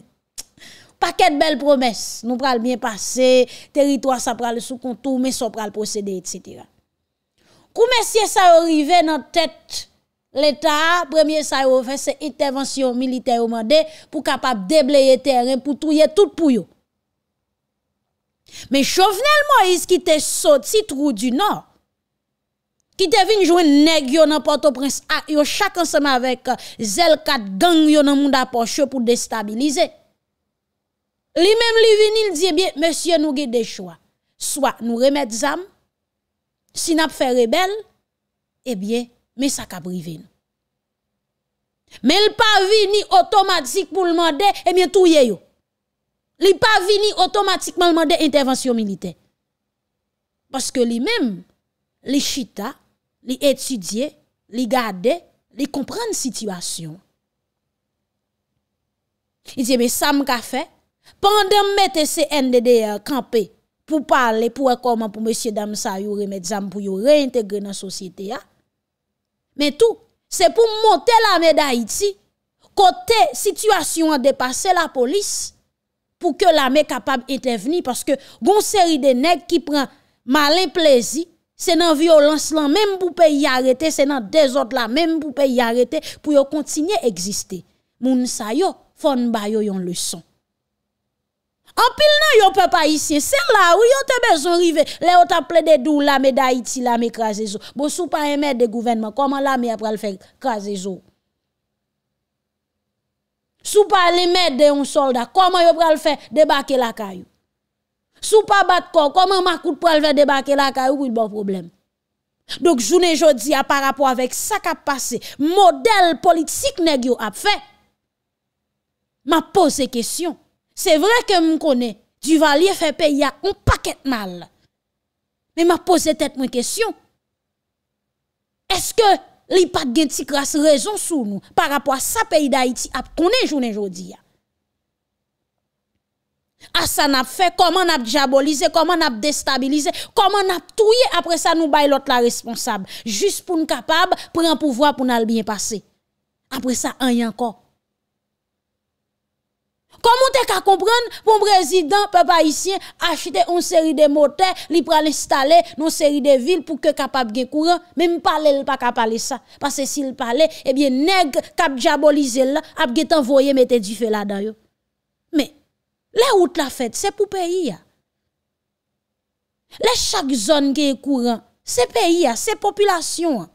paket bel promes, nou pral mye pase, teritwa sa pral sou kontou, men so pral posede, etc. Kou mesye sa yo rive nan tet l'Etat, premye sa yo fe se intervensyon militer ou mande pou kapap debleye teren pou touye tout pou yo. Men chovnel mo yis ki te sot si trou du nord. qui devine jouer nèg yo dans Port-au-Prince Ils yo chaque ensemble avec uh, zel 4 gang yo nan monde pour déstabiliser lui même lui vini il dit bien monsieur nous avons des choix soit nous remet zam si n'a fait rebelle eh bien mais ça qu'a privé nous mais il pas vini automatique pour demander eh bien tout yo il pas vini automatiquement demander intervention militaire parce que lui même les chita li etudye, li gade, li komprenne situasyon. I diye, me sam ka fe, pandem mette se endede kampe pou pale, pou ekoman pou M. Damsayou, remet zan pou yo reintegre nan sosyete ya, men tou, se pou monte la me da iti, kote situasyon an depase la polis, pou ke la me kapab ete vni, paske goun seri de neg ki pran malin plezi, C'est dans violence là même pour pays arrêter, c'est dans désordre là même pour pays arrêter pour yo continuer exister. Moun sa yo fon ba yo yon leçon. En pile nan yo pas haïtien, c'est là où yo te besoin rive. Là yo appelé plaidé dou la mais d'Haïti la m'écraser zo. Bon sou un aimer de gouvernement, comment la mais après le faire craser zo. Sou pa aimer de un soldat, comment yo pral faire débarquer la caille. Sou pa bat kon, koman makout pou alve debake la ka ou pou il bon problem? Dok jounen jodi a par apwa vek sa kap pase, model politik negyo ap fe. Ma pose kesyon. Se vre ke m konen, du valye fe pe ya un paket mal. Me ma pose tet mwen kesyon. Eske li pat gen ti kras rezon sou nou par apwa sa peyi da iti ap konen jounen jodi ya? Asan ah, ap fe, koman ap diabolize, koman ap destabilize Koman ap touye, apre sa nou bay lot la responsable Jus pou nou kapab, pran pouvoi pou nou albyen pase Apre sa, an yanko Koman te ka kompran, pou mbrezidant, pe pa isyen Achete on seri de mote, li pran instale Non seri de vil pou ke kapab ge kouran Mem pale l pa kapale sa Pase si l pale, ebyen eh negre kap diabolize la Ap getan voye mette di fe la dayo Les routes la fête, c'est pour pays. Les chaque zone qui est courant, c'est pays, c'est population.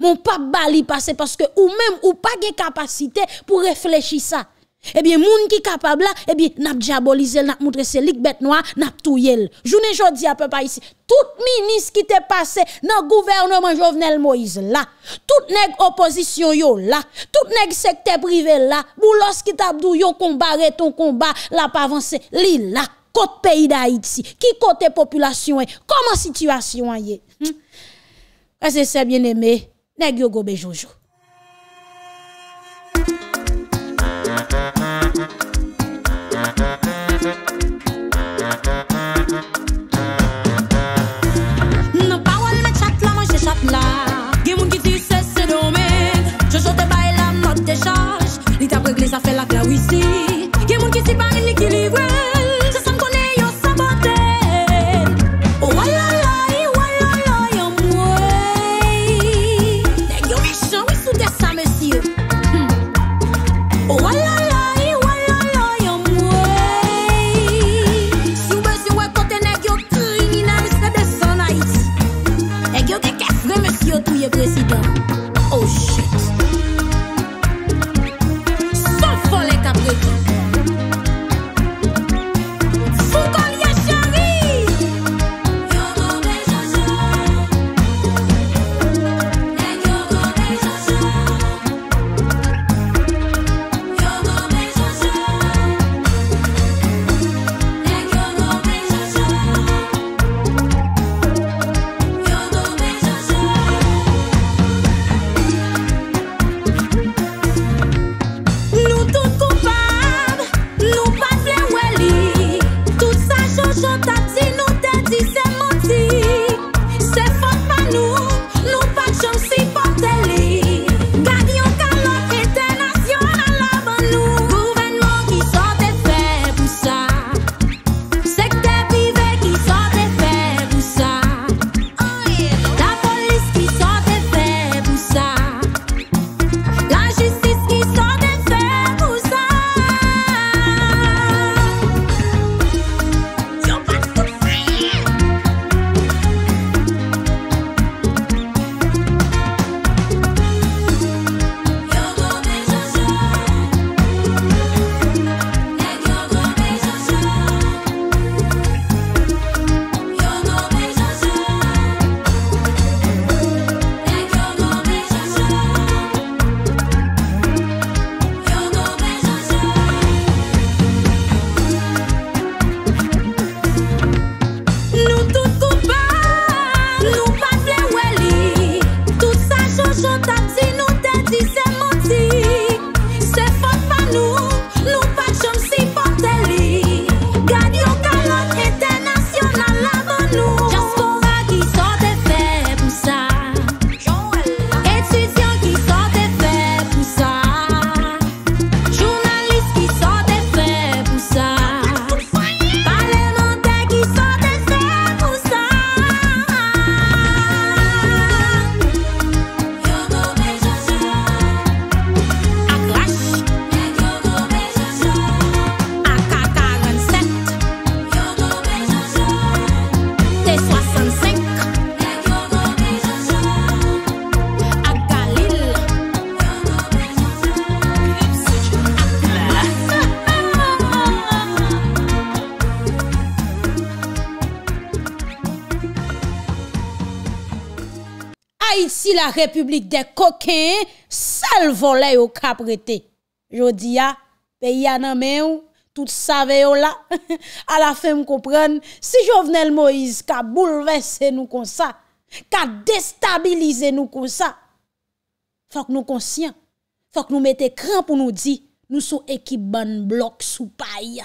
Mon pape bali passe parce que ou même ou pas de capacité pour réfléchir ça. Eh bien, moun qui capable capables, eh bien, n'a diabolisé, n'a montré ses lik bête noir, n'a touye. Journée jodi à peu pas ici. Tout ministres qui te passé dans le gouvernement Jovenel Moïse là, tout nèg opposition yo là, tout nèg secteur privé là, boulos qui t'abdou yo combat, ton combat, l'a pas avancé, li là, côté pays d'Haïti, qui côté population, comment situation est. Hum? C'est bien aimé, nèg yo gobe jojo. Mwen chakla, mwen chakla Gen mwen ki ti se se domen Chosote bay la, mwen te chanj Ni ta pregle, sa fe la kla wisi Republik de Koké, sel vole yo kap rete. Jodi ya, pe yana men yo, tout sa ve yo la. A la fe m kompren, si Jovenel Moïse ka boulevesse nou konsa, ka destabilize nou konsa, fok nou konsyen, fok nou mette kran pou nou di, nou sou ekip ban blok sou paye.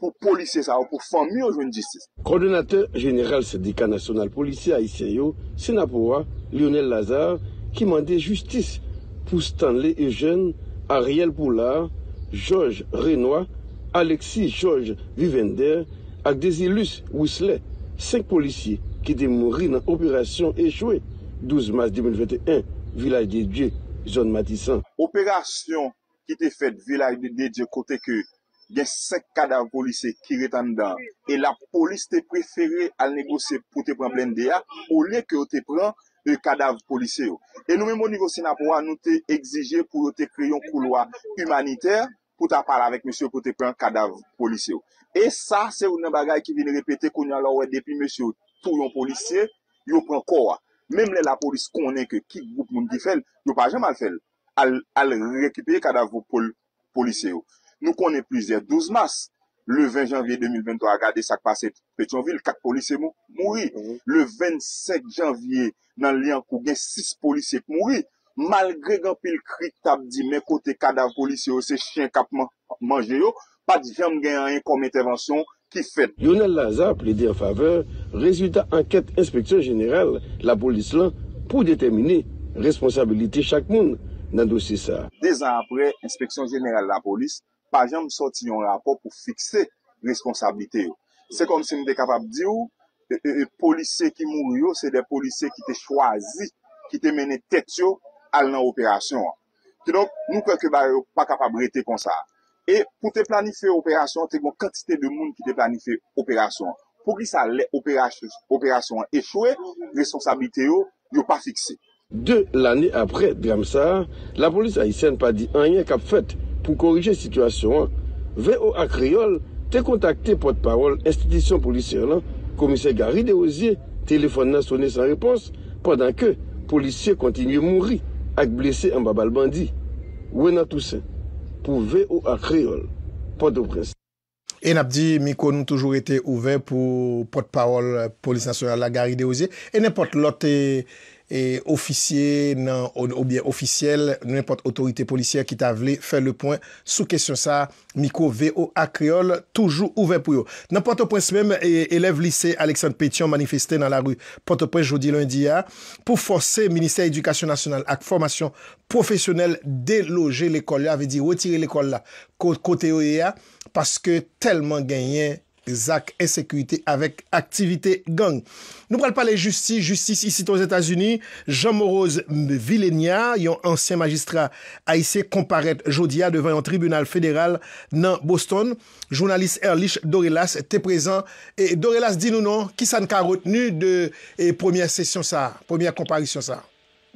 pou polisye sa ou pou fòm mè ou joun jistise. Koordinatèr jeneral sèdika nasyonal polisye a Ysèyo, Senapowa, Lionel Lazare, ki mande jistise pou Stanley Ejean, Ariel Poulard, Georges Renoir, Alexis Georges Vivender, ak Desilus Wissler, sèk polisye ki te mori nan operasyon e chouè 12 mars 2021 vilaj de Dje, joun matisan. Operasyon ki te fèd vilaj de Dje kote kè gen sek kadav polise ki re tan da. E la polis te preferi al negose pou te pren plen de ya, ou le ke ou te pren kadav polise yo. E nou mè moun negose na pou an nou te exige pou ou te pren yon kouloa humaniter, pou ta pala vek mèsyou pou te pren kadav polise yo. E sa, se ou nan bagay ki vine repete kon yon lawè depi mèsyou, tou yon polise yo, yo pren kouwa. Mèm le la polis konen ke ki goup moun di fel, yo pa jèman fel al rekipye kadav polise yo. Nou konen plizè 12 mars, le 20 janvye 2023, agade sak pase Petionville, kak polisè mou mouri. Mhm. Le 27 janvye nan li an kou gen 6 polisè mouri. Malgre gen pil kri tab di men kote kadav polisè ou se chen kap manje yo, pa di jem gen an yon kom intervensyon ki fet. Yonel Laza ple di an faveur rezultat anket inspeksyon jeneral la polis lan pou detemini responsabilite chak moun nan dosi sa. Dez an apre inspeksyon jeneral la polis, pa jenm soti yon rapor pou fikse responsabilite yo. Se kon si nou de kapab di euh, euh, euh, yo, polise ki moun yo, se de polise ki te chwazi, ki te mene tet yo al nan operasyon. Te don, nou kwenke ba yo pa kapab rete kon sa. E pou te planife operasyon, te kon kantite de moun ki te planife operasyon. Pou ki sa operasyon e chwe, responsabilite yo yo pa fikse. De l'anye apre de yon sa, la polise ayisen pa di anye kap fèt. Pou korije situasyon an, ve o akriol, te kontakte potpawol estidisyon polisyon lan, komise Garide Oziye, telefon nan sone san repons, padan ke polisyon kontinye mouri ak blese an babal bandi. Wena tousen, pou ve o akriol, potopres. En ap di, mi kon nou toujou ete ouve pou potpawol polisyon lan Garide Oziye, en apot lote... E ofisye nan ou bien ofisyele, nan impote otorite polisye ki ta vle, fe le pon sou kesyon sa mikro VO akriol toujou ouve pou yo. Nan pote pon semen, elev lise Alexandre Pétion manifestè nan la ru. Pote pon jodi lundi ya, pou fose Ministère Edukasyon Nasyonal ak Formasyon Profesyonel deloje l'ekol. Yo avè di wotire l'ekol la kote yo ya, paske telman genyen. zak, esekwite, avek, aktivite, gang. Nou pral pale justi, justis, isi ton Etats-Unis, Jean-Morose Villenia, yon ansyen magistra aise, komparet Jodia devan yon tribunal federal nan Boston. Jounalist Erlich Dorelas te prezant et Dorelas, di nou nan, ki san ka retenu de premier session sa, premier comparision sa.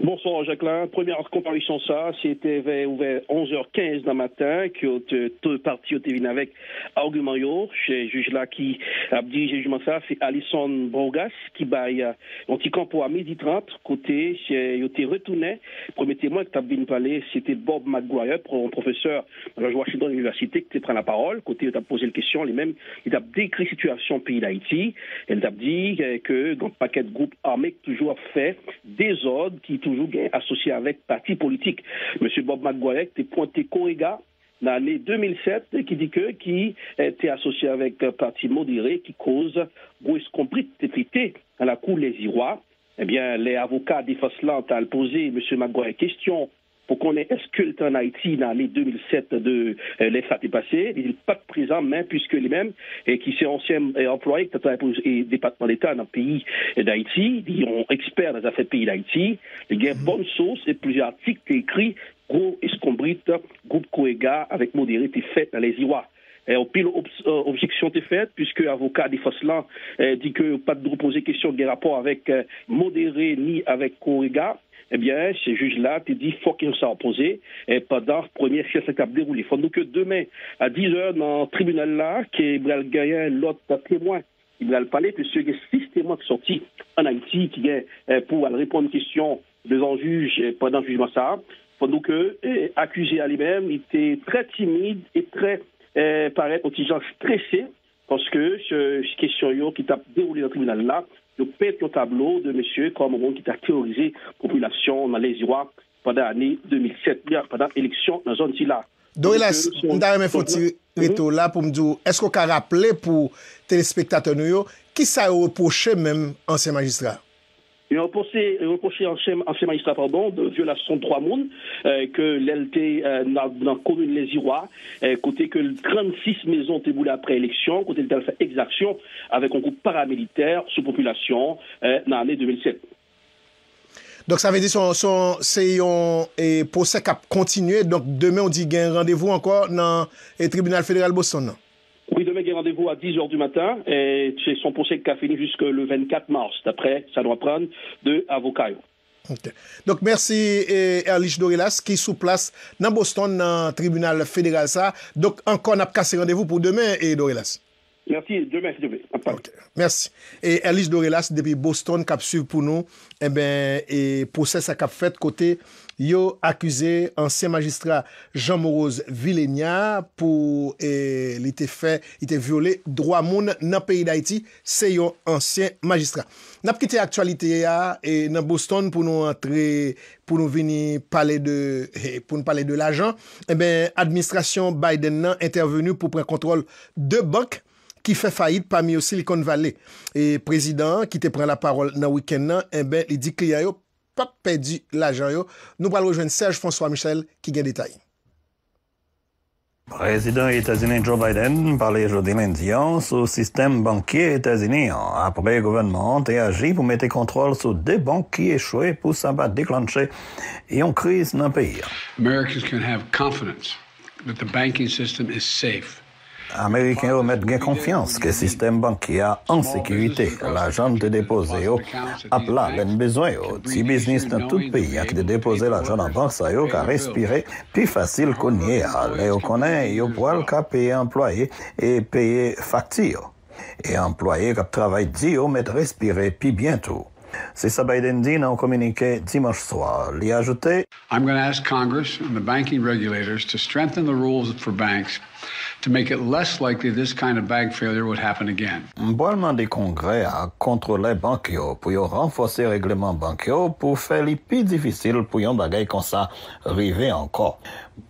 Bonsoir Jacqueline. Première comparution ça, c'était vers 11h15 dans le matin que deux parties Tévin avec argument yo. Chez juge là qui a dit jugement ça, c'est Alison Brogas qui baille euh, un petit camp à midi 30 côté il été retourné. Premier témoin que tu as bien parler, c'était Bob McGuire, professeur à la Washington l'université, qui prend la parole. Côté il a posé la question, les mêmes, il a décrit la situation au pays d'Haïti. il a dit euh, que un paquet de groupes armés toujours fait désordre qui toujours associé avec parti politique. M. Bob McGuire était pointé corriga dans l'année 2007 qui dit que qui était associé avec un parti modéré qui cause grosse complicité à la Cour les Irois. Eh bien, les avocats des à ont posé M. McGuire question pour qu'on ait esculte en Haïti dans les 2007 de euh, passé, il n'est pas présent même puisque les mêmes et qui sont anciens euh, employés et département d'État dans le pays d'Haïti, ils ont expert dans les affaires pays d'Haïti, il y a une mhm. bonne source et plusieurs articles écrits gros escombrite, groupe Coega avec modéré faite fait dans les Iwa. Et au pile euh, objection est faite, puisque avocat des Foslan euh, dit que pas de poser question de rapport avec modéré ni avec Coega eh bien, ces juge là dit dit faut qu'ils soient opposés. Et pendant première premier siècle cap déroulé. Faut donc que demain, à 10 h dans le tribunal-là, qu'il y l'autre témoin. Il va le parler, que ceux qui sont sortis en Haïti, qui euh, pour répondre aux questions devant juge pendant le jugement ça. Faut donc que, euh, accusé à lui-même, il était très timide et très, euh, paraît, aux stressé, parce que ce, question qui t'a déroulé dans le tribunal là, nou pet yo tablo de meseye kon moun ki ta teorize populasyon maleziwa pandan ane 2007 pandan eleksyon nan zon ti la. Do iles, mdare euh, men mhm. foti reto la pou mdou, esko ka rapple pou telespektator nou yo, ki sa ou reposhe menm ansen magistral? Yon poche an semanistra pardon, viola euh, euh, euh, son 3 moun, ke lelte nan konoun leziwa, kote ke l 36 mezon tebou la pre-eleksyon, kote l tel sa exaksyon avek an kou paramiliter sou populasyon nan ane 2007. Donk sa ve di son seyon e pose kap kontinue, donk deme on di gen randevou anko nan tribunal federal Boston nan? Oui, demain, il y a rendez-vous à 10 h du matin et c'est son procès qui a fini jusque le 24 mars. D'après, ça doit prendre deux avocats. Donc, merci Erlich Dorelas qui est sous place dans Boston, dans le tribunal fédéral. Ça. Donc, encore, on pas rendez-vous pour demain, et Dorelas. Merci, demain, s'il Merci. Et Alice Dorelas, depuis Boston, qui a pour nous, et eh bien, et procès à cap fait côté Yo akuse ansyen magistra Jean-Morose Villegna pou e, li te fe, li te viole, drwa moun nan peyi da iti se yo ansyen magistra. Nap ki te aktualite ya, e, nan Boston pou nou vini pale de l'ajan, e administration Biden nan intervenu pou prekontrol de bank ki fe faid pa mi yo Silicon Valley. E prezident ki te pren la parol nan wiken nan, ebe li dikli a yo, pas perdu l'argent. Nous allons rejoindre Serge François Michel qui a des détails. Président États-Unis Joe Biden parlait aujourd'hui lundi sur le système banquier États-Unis après le gouvernement a agi pour mettre contrôle sur deux banques qui échouaient pour s'abattre déclencher une crise dans le pays. Americans can have confidence that the banking system is safe. Ameriken yo met gen konfians ke sistem bankia an sekivite. La jan de depoze yo apla len bezwen yo. Ti biznis nan tout peyi ak de depoze la jan an banksa yo ka respire pi fasil konye a. Le yo konen yo poal ka peye employe e peye fakti yo. E employe kap travay di yo met respire pi bientou. Se sa Biden di nan o komunike dimanche swa li ajote... I'm going to ask Congress and the banking regulators to strengthen the rules for banks... to make it less likely this kind of bag failure would happen again. Mboalman de kongre a kontrole bank yo pou yo renfose regleman bank yo pou fe li pi difisil pou yon bagay kon sa rive anko.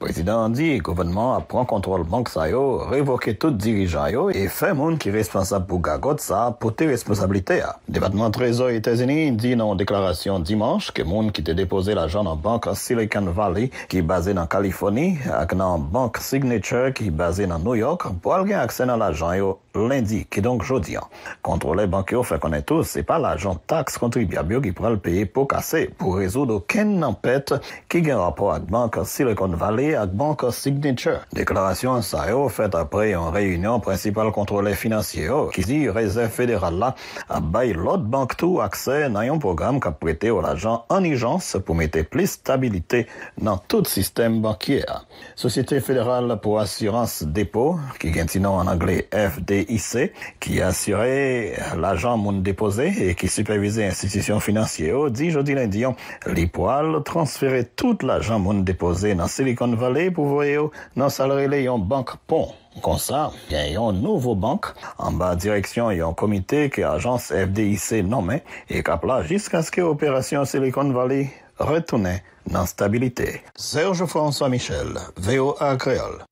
Prezident di, govenman a pran kontrol bank sa yo, revoke tout dirijan yo, e fe moun ki responsab pou gagot sa pou te responsabilite a. Debatman Trezo Etesini di nan deklarasyon dimanche ke moun ki te depose la jan nan bank Silicon Valley ki base nan Kalifoni, ak nan bank Signature ki base nan California. basé dans New York pour avoir accès à l'argent lundi, qui est donc jeudi. Hein. Contrôler bancaires, fait qu'on est tous, c'est pas l'agent taxe contribuable qui pourra le payer pour casser, pour résoudre aucune empête qui a un rapport avec banque Silicon Valley, à banque Signature. Déclaration, ça oh, faite après une réunion principale les financiers oh, qui dit réserve fédérale là, a bail l'autre banque tout accès à un programme qui a prêté aux en urgence pour mettre plus stabilité dans tout système bancaire. Société fédérale pour assurance Dépôt, qui est nom en anglais FDIC, qui assurait l'agent monde déposé et qui supervisait institutions financières, oh, dit jeudi oh, lundi, oh, les poils transféraient tout l'agent monde déposé dans Silicon Valley pour voir dans salarié les banque pont. Comme ça, il y a une nouvelle banque. En bas direction, et un comité que l'agence FDIC nommait et qui là jusqu'à ce que l'opération Silicon Valley retourne dans stabilité. Serge François Michel, VOA Creole.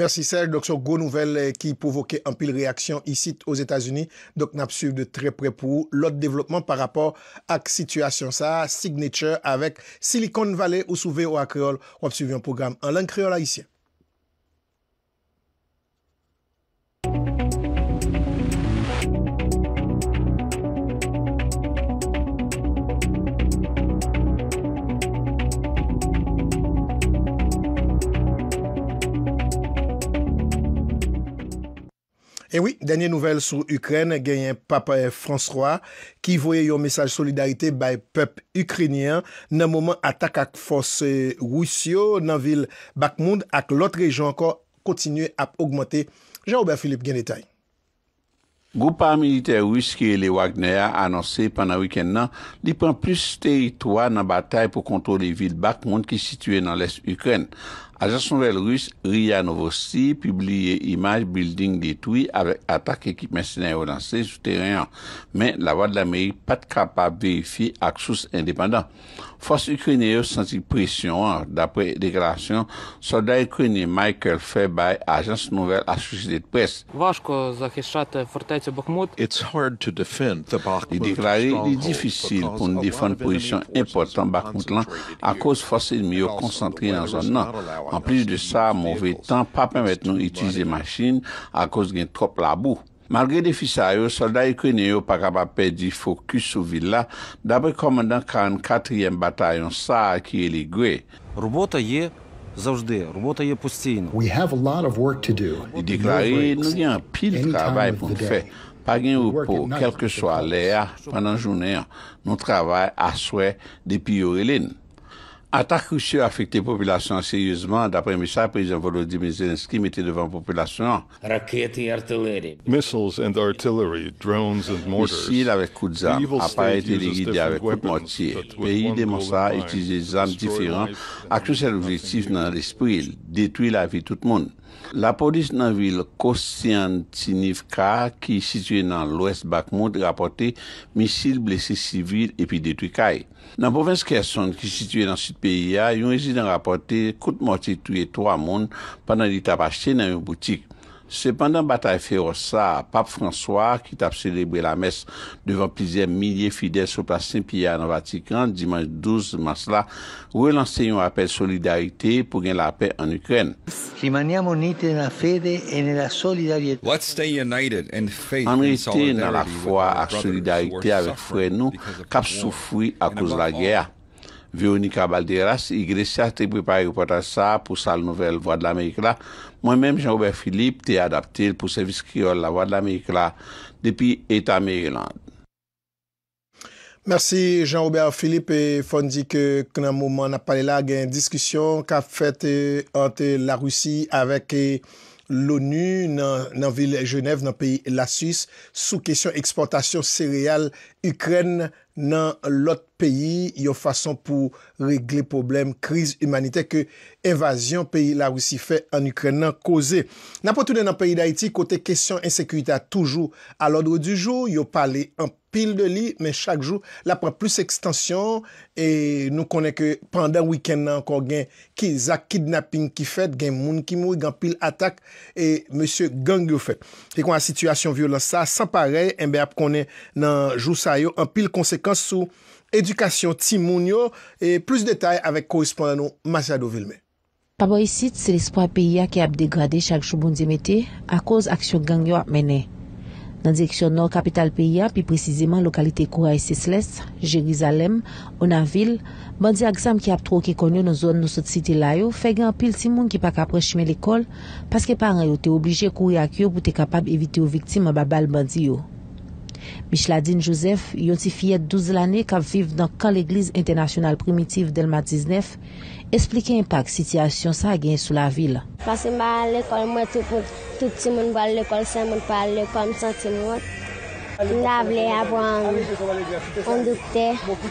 Mersi Serge, doksyon gwo nouvel ki euh, pouvoke anpil reaksyon isit os Etats-Unis, doksyon ap suv de tre pre pou lout devlopman par rapor ak situasyon sa, signature avek Silicon Valley ou souve ou ak kreol, wap suvi an program an lang kreol haisyen. Ewi, denye nouvel sou Ukren genyen Papa François ki voye yon mesaj solidarite bay pep Ukrenyen nan mouman atak ak fose wisyo nan vil Bakmoun ak lot rejon anko kontinye ap augmante. Jean-Ober Philippe Genetay. Goupa militer wiske le Wagner anonse panan wikennan li pen plus teri towa nan batay pou kontore vil Bakmoun ki sitye nan les Ukren. Agence nouvelle russe RIA Novosti publié image building tweets avec attaque équipement scénarios lancée sur terrain. Mais la voix de l'Amérique pas capable de vérifier avec source indépendant. Force ukrainienne sentit pression, hein. d'après déclaration, soldat ukrainien Michael Fairby, agence nouvelle associée de presse. It's hard to defend the Il est difficile pour nous défendre position importante Bakhmut hein, à cause forces ennemies concentrées dans la zone nord. An plij de sa, mouvè tan pa pèmèt nou ityize machin a kos gen trop labou. Malge defisa yo, solda yi kwenye yo pa kapapè di fokus sou villa, dabè komandant 44e batayon sa ki eligwe. Roubota ye zawjde, roubota ye pusteyn. We have a lot of work to do. We declare, nou gen apil travay pou n'fè. Pa gen ou pou, kelke swa le a, panan jounen, nou travay aswe depi yorilèn. Attaque qui a affecté population sérieusement. D'après Michel, président Volodymyr Zelensky mettait devant la population. Missiles et artillery, drones and mortars. Missiles avec coups d'armes, appareils téléguidés avec coups de mortier. Pays démontra utiliser des armes différentes avec tous ses objectifs dans l'esprit, détruit la vie de tout le monde. La polis nan vil Kosyantinivka ki sitwe nan lwes Bakmout rapote misil blese sivil epi detwikay. Nan povens Kerson ki sitwe nan sitpeya, yon rezidant rapote kout morti tuye 3 moun panan li tapache nan yon boutik. Sepandan batay fero sa, pap François, ki tap celebre la mes devan pizè milie fidel souplasin piya nan Vatikan, dimanj 12 mars la, wè lanse yon apel solidarite pou gen la apel an Ukren. An reyte nan e la fwa ak solidarite avèk fwe nou, kap soufwi akouz la gèya. Véronika Balderas, Igresia, te pripare ou potasa pou sal nouvel vòd l'Amerik la. Mwen mèm Jean-Roubert Philippe, te adaptil pou se viskriol la vòd l'Amerik la depi Eta Mérilande. Mersi Jean-Roubert Philippe, fondi ke nan mouman ap pale la gen diskusyon ka fète ante la Roussi avek l'ONU nan vil Genève nan peyi la Suisse sou kesyon eksportasyon sereal Ukrenne. nan lot peyi yo fason pou regle problem kriz imanite ke... evasyon peyi la wisi fe an Ukren nan koze. Napotounen an peyi da iti, kote kesyon ensekwita toujou al odre du jou, yo pale an pil de li, men chak jou la pre plus ekstansyon, e nou konen ke pandan wiken nan kon gen kizak kidnaping ki fet, gen moun ki mou, gen pil atak, e monsye gang yo fet. Fekon an situasyon violans sa, san pare, enbe ap konen nan jou sa yo, an pil konsekans sou edukasyon ti moun yo, e plus detay avek korespondan nou masyado vilme. Paboyisit, se l'espoi peyya ki ap degrade chak chouboun di mette a koz aksyon gangyo ap mene. Nan direksyon nor kapital peyya, pi preziziman lokalite Koura e Sisles, Jerizalem, Onanvil, bandi aksam ki ap tro ki konyo nan zon nou sot siti layo, fey gen apil si moun ki pa kaprechme l'ekol paske paran yo te oblije kouri ak yo pou te kapab evite ou viktim a babal bandi yo. Michladine Joseph, yon si fiyet 12 l'ane kap vive nan kan l'Eglise Internasyonal Primitive del Matiznef, Esplike impak sityasyon sa gen sou la vil. Pansi mba l'ekol mwen touti moun bwa l'ekol se moun pwa l'ekol mwen senti moun. Mda vle apwa mwen kondukte.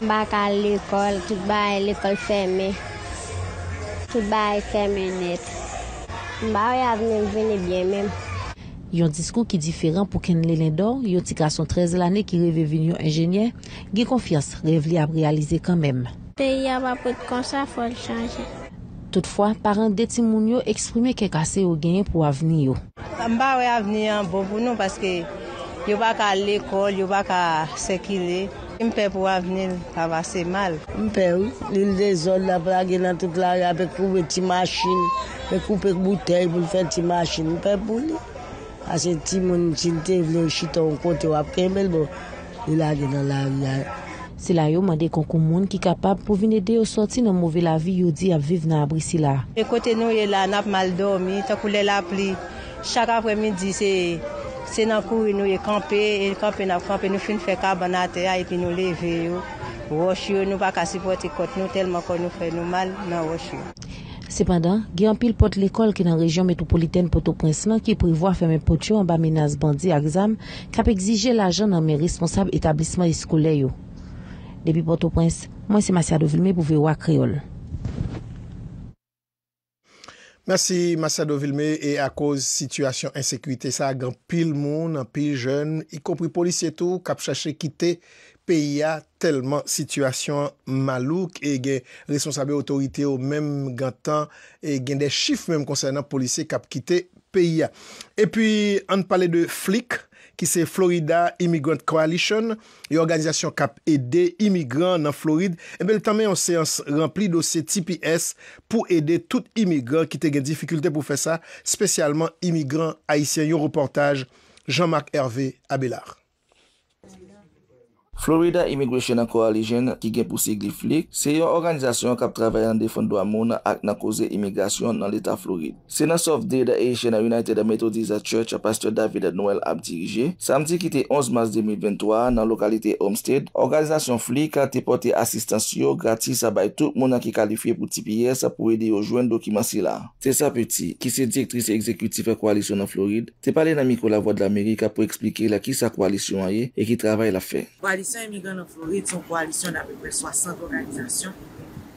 Mba kal l'ekol, tout bwa l'ekol feme. Tout bwa l'ekol feme dit. Mba wè avnen vene bien men. Yon diskou ki diferan pou ken lèlèndor, yon tika son 13 l'anè ki revè venyon enjènyè, gen konfians revè li ap realize kan menm. Pe y ava pou di konsan fwa li chanje. Toutfwa, paran deti moun yo eksprime kek ase yo genye pou avni yo. Mba wè avni an bo pou nou paske yo baka l'ekol, yo baka sekile. Mpe pou avni avase mal. Mpe ou, li li de zon la pou lage nan tout l'area pe koupe ti maschine, pe koupe kboutei pou l'fè ti maschine. Mpe pou li, ase ti moun, ti lte vle ou chiton kote wapke mbel bo, li lage nan la avni an. Se la yo mande kon kon moun ki kapap pou vine de yo sorti nan mouve la vi yo di ap vive nan abrisi la. Ekote nou ye la nap mal dormi, takou le la pli. Chak apre mi di se nan kouye nou ye kampe, e kampe na kampe nou fin fekab anate a epi nou leve yo. Wosh yo, nou baka sipote kot nou telman kon nou fe nou mal, nan wosh yo. Sepandan, Gyanpil pot l'ekol ki nan rejyon metropoliten poto prinsman ki privwa fèmè potyo anba menaz bandi a gzam kap exije la jan nan men responsab etablisman eskou le yo. Depi Port-au-Prince, mwen se Masya Dovilme pou vewa kreol. Masya Dovilme e akouz situasyon ensekwite sa agan pil moun, an pil jen, ikopri polisye tou kap chache kite PIA telman situasyon malouk e gen resonsabe otorite ou menm gantan e gen de chif menm konsernan polisye kap kite PIA. E pi an pale de flik... ki se Florida Immigrant Coalition, yon e organizasyon kap ede imigran nan Floride, e bel tamen yon seans rempli do se TPS pou ede tout imigran ki te gen dificulte pou fe sa, spesyalman imigran Haitien. Yon reportaj, Jean-Marc Hervé, Abelard. Florida Immigration and Coalition ki gen pou sigli flik, se yon organizasyon kap travayan defon do amoun ak na koze imigrasyon nan letan Florid. Sena Sofde da Eishen a United Methodist Church a Pastor David et Noel ap dirije, samdi ki te 11 mars 2023 nan lokalite Homestead, organizasyon flik a te pote asistansyo gratis a bay tout moun a ki kalifiye pou tipiye sa pou edi yojwen dokimansi la. Te sa peti, ki se diktrisi ekzekutife e koalisyon nan Florid, te pale nan mikou la vo de l'Amerika pou eksplike la ki sa koalisyon a ye e ki travay la fe. Sa imigran nan Florid, son koalisyon aprepe swa 100 organizasyon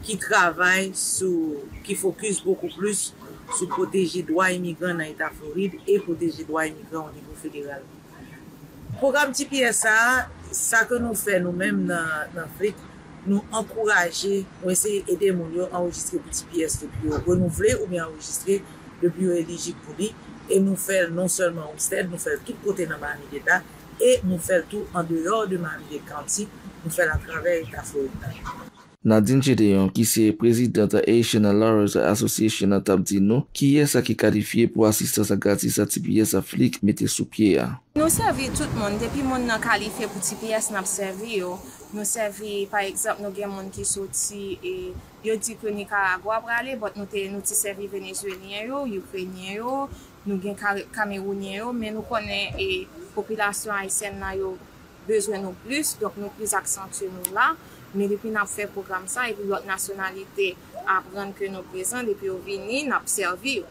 ki travay sou, ki fokus boko plus sou poteji dwa imigran nan Eta Florid e poteji dwa imigran anibou federal. Program ti PSA, sa ke nou fe nou menm nan Afrik, nou ankouraje, ou ese ede moun yo enrojistre ti PSA pou renouvle ou mi enrojistre le bioelejik pou li e nou fe non selman ou stèd, nou fe kip kote nan barmig Eta e nou fèl tou an deyor de ma vye kanti, nou fèl akrave e ta fèl ta. Nadine Chedeyon, ki se prezident a Asian Lawyers Association a Tabdino, ki yè sa ki kalifiye pou asistans a gati sa TPS a flik metè sou pye a. Nou servi tout moun, depi moun nan kalifiye pou TPS nan ap servi yo, nou servi, pa ekzap, nou gen moun ki soti, e yo di koni ka agwa prale, bot nou te servi venezuel nye yo, ukrenye yo, Nou gen kamerounye yo, men nou konen e popilasyon aysen na yo bezwen nou plus, dok nou plus aksantye nou la, men depi nap fe program sa, epi lot nasyonalite ap rande ke nou prezant, depi yo vini, nap servi yo.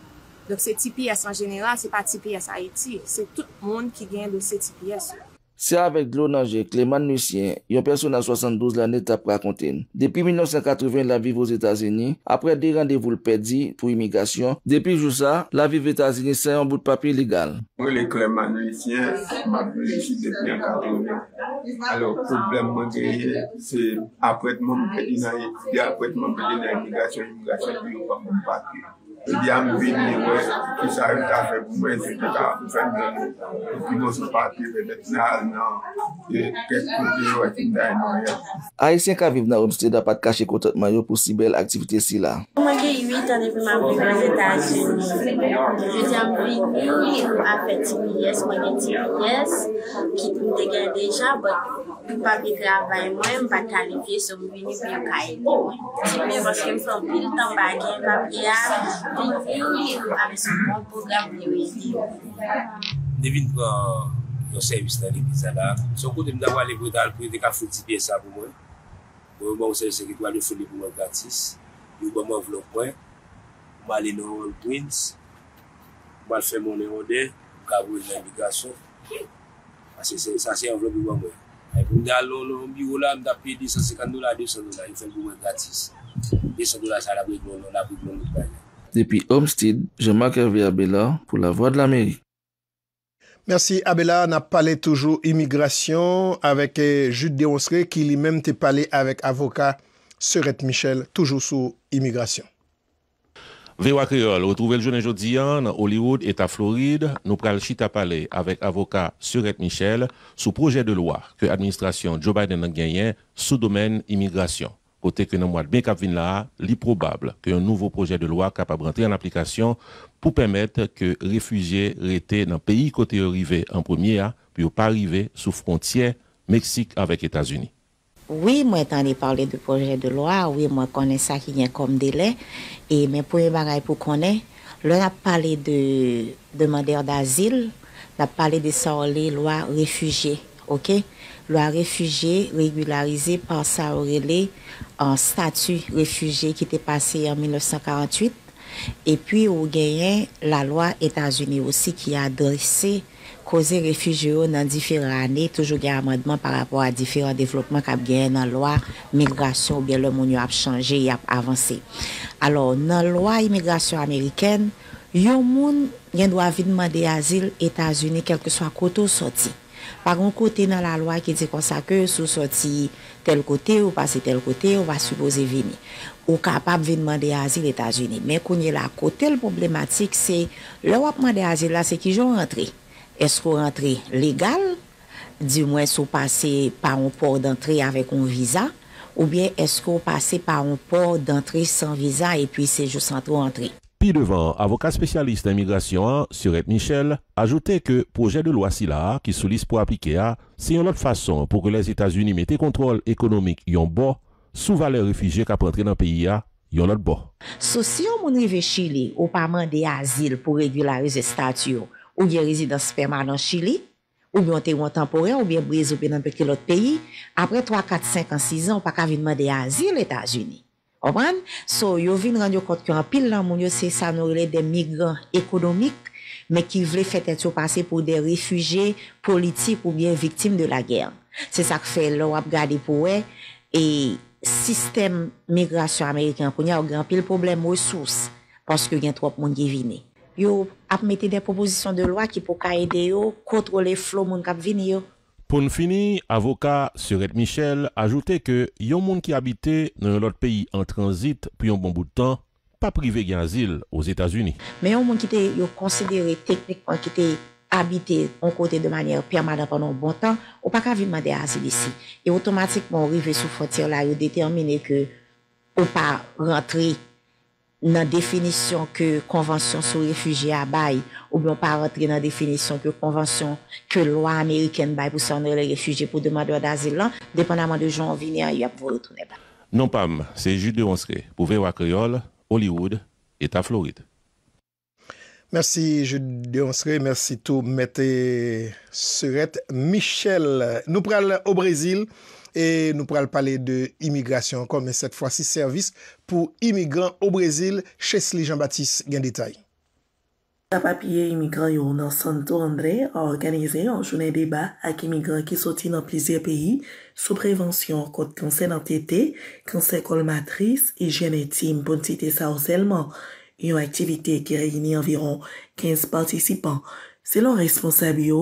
Dok se TPS an jenera, se pa TPS Haiti, se tout moun ki gen de se TPS yo. Se avèk glou nanje, kleman nouisyen, yon person nan 72 l'anè tap pra konten. Depi 1980, la vive aux Etats-Unis, apre dey randevoul pedi pou imigasyon, depi jou sa, la vive Etats-Unis se yon bout papi iligal. Mwen le kleman nouisyen, mabou li chi depi anka rounen, alò problem mwen genye, se apret moun pedi nanye, apret moun pedi nanye imigasyon, imigasyon, bi ou pa moun pati ou. Se di an mouvin li kwen, ki sa yon tafek mwen, se ki tafek mwen, ki nou se pati ve dekna al nan, e, kek e, kouze yon ten dan nou, ya. Ay sen ka viv nan oumstede pati kache koutotman yo pou Sibel aktivite sila? Mwen gen yon itan evi man mouvin an se tafek mwen, ki se ti an mouvin yon, yon pa feti mi, yes, mwen gen ti mi, yes, ki pou te gen deja, but yon pa bi gravay mwen, pa talife sou mwen, yon pa yon ka evi mwen, ki mwen mwen shim fonpil, tan bagi yon pa piya, Mwen mwen vye ou li an mwen sa mwen program li we. Ne vin pou an yon servis tan li bizada. Sò kote mwen da wale gwe talpou, te ka fwiti pyesa pou mwen. Mwen mwen mwen se yose ki kwa li fweli pou mwen gratis. Yon mwen mwen vlop mwen. Mwen alin an wale print. Mwen fwe mwen an ode. Mwen kabwe nan bigaso. Ase se yose yon vlop mwen mwen. A yon mwen de alolon, mwen bi wola mwen da pi disan, se kan do la de son do la. Yon fwen pou mwen gratis. De son do la sa la gwe kwa nou, la pou kwa mwen gwe gwa le. Depuis Homestead, je avec Abela pour la Voix de la mairie. Merci Abella, on a parlé toujours immigration avec eh, Jude Déonsré qui lui-même t'a parlé avec avocat Serette Michel, toujours sous immigration. VOA Creole, retrouvez le jour jeudi en Hollywood État à Floride. Nous prenons chita parler avec avocat Surette Michel sous projet de loi que l'administration Joe Biden a gagné sous domaine immigration. Côté que nous avons bien là, il probable qu'un nouveau projet de loi capable d'entrer en application pour permettre que réfugiés restent dans le pays côté arrivé en premier, hein, puis pas arriver sous frontière Mexique avec États-Unis. Oui, moi entendu parler de projet de loi, oui, moi connais ça qui vient comme délai, et mes premiers bagages pour connaître, là, on a parlé de demandeurs d'asile, on a parlé de ça, les lois réfugiés, ok? Loi réfugiée régularisée par ça, An statu refugie ki te pase yon 1948, e pi ou genyen la loa Etasunye osi ki adrese koze refugio nan difere ane, toujou genye amandman par rapport a difere an devlopman kap genyen nan loa imigrasyon ou belon moun yo ap chanje yon ap avanse. Alon nan loa imigrasyon Ameriken, yon moun gen do avidman de yazil Etasunye kel ke swa koto soti. Par an kote nan la lwa ki di konsa ke sou soti tel kote ou pase tel kote ou va supose vini ou kapap vinman de azi l'Etats-Unis. Men konye la kote, tel problematik se le wapman de azi la se ki jou rentre. Esko rentre legal, di mwen sou pase pa an por d'entre avèk an visa ou bien esko pase pa an por d'entre san visa e pi se jou santo rentre. Pi devan avokat spesyaliste d'immigrasyon, Siret Michel, ajoute ke proje de lwa sila ki sou lise pou aplike a, se yon lot fason pou ke les Etats-Unis mette kontrol ekonomik yon bo, sou vale refije kap rentre nan peyi a, yon lot bo. So si yon mounive Chili ou pa mande azil pou regularize statyo ou gen rezidans permanant Chili, ou bi anteron tempore ou bi enbrez ou bi nan peki lot peyi, apre 3, 4, 5, 6 an ou pa kavin mande azil Etats-Unis. Oman? So, yo vin ranyo kote ki an pil nan moun yo se sa nou rele de migran ekonomik, me ki vle fet etso pase pou de refujer politik ou bien viktim de la gen. Se sa ke fe, lou ap gade pou we, e sistem migrasyon Amerikan koun ya ou gran pil problem moun souz, paske gen trop moun givine. Yo ap mette de proposisyon de lwa ki pou ka ede yo kontrole flow moun kap vini yo. Pour finir, avocat Surette Michel ajoutait que un monde qui habitait dans l'autre pays en transit puis un bon bout de temps, pas privé d'asile aux États-Unis. Mais un monde qui était considéré techniquement qui était habité de manière permanente pendant un bon temps, ou pas qu'à demander ici. Et automatiquement, arrivé sous frontière là, ont déterminé que on pas rentrer nan definisyon ke konwansyon sou refuji a bay, ou bon pa rentre nan definisyon ke konwansyon ke lwa Ameriken bay pou sanre le refuji pou deman doa da zil lan, depanaman de joun vini a yap vouloutou ne pa. Non pam, se Jude de Onsre pou vewa Kriol, Hollywood, et a Floride. Mersi Jude de Onsre, mersi tou mette suret. Michel, nou pral o Brezil. E nou pral pale de imigrasyon kome set fwa si servis pou imigran ou brezil. Chesli Jean-Baptiste gen detay. La papye imigran yo nan Santo André a organizen an jounen debat ak imigran ki soti nan plizier peyi sou prevensyon kote kansen antete, kansen kolmatris, ijen etim, bontite sa ouzelman. Yo aktivite ki reyni anviron 15 participan. Se lon responsab yo...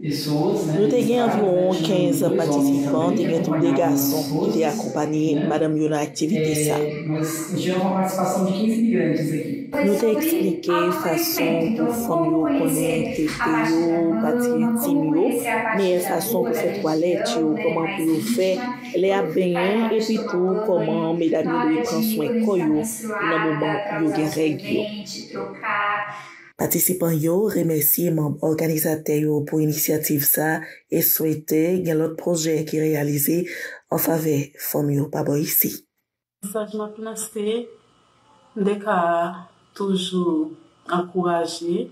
Nou te gen avyon 15 patisifan te gen tou de gas pou de akopani Madame Yonan aktivite sa. Nou te eksplike fason pou fom yo konen te te yo pati ti mi yo, men fason pou se kwa let yo, koman pou yo fe, le apen yo epi tou koman me dami yo yon konswen koyo nan mouman yon gen reg yo. Participants, yo remercier membres organisateurs pour l'initiative ça et souhaiter souwete gen lot proje ki realize en faveur fom yo pabo isi. Sajman plase, dek a toujou encourager,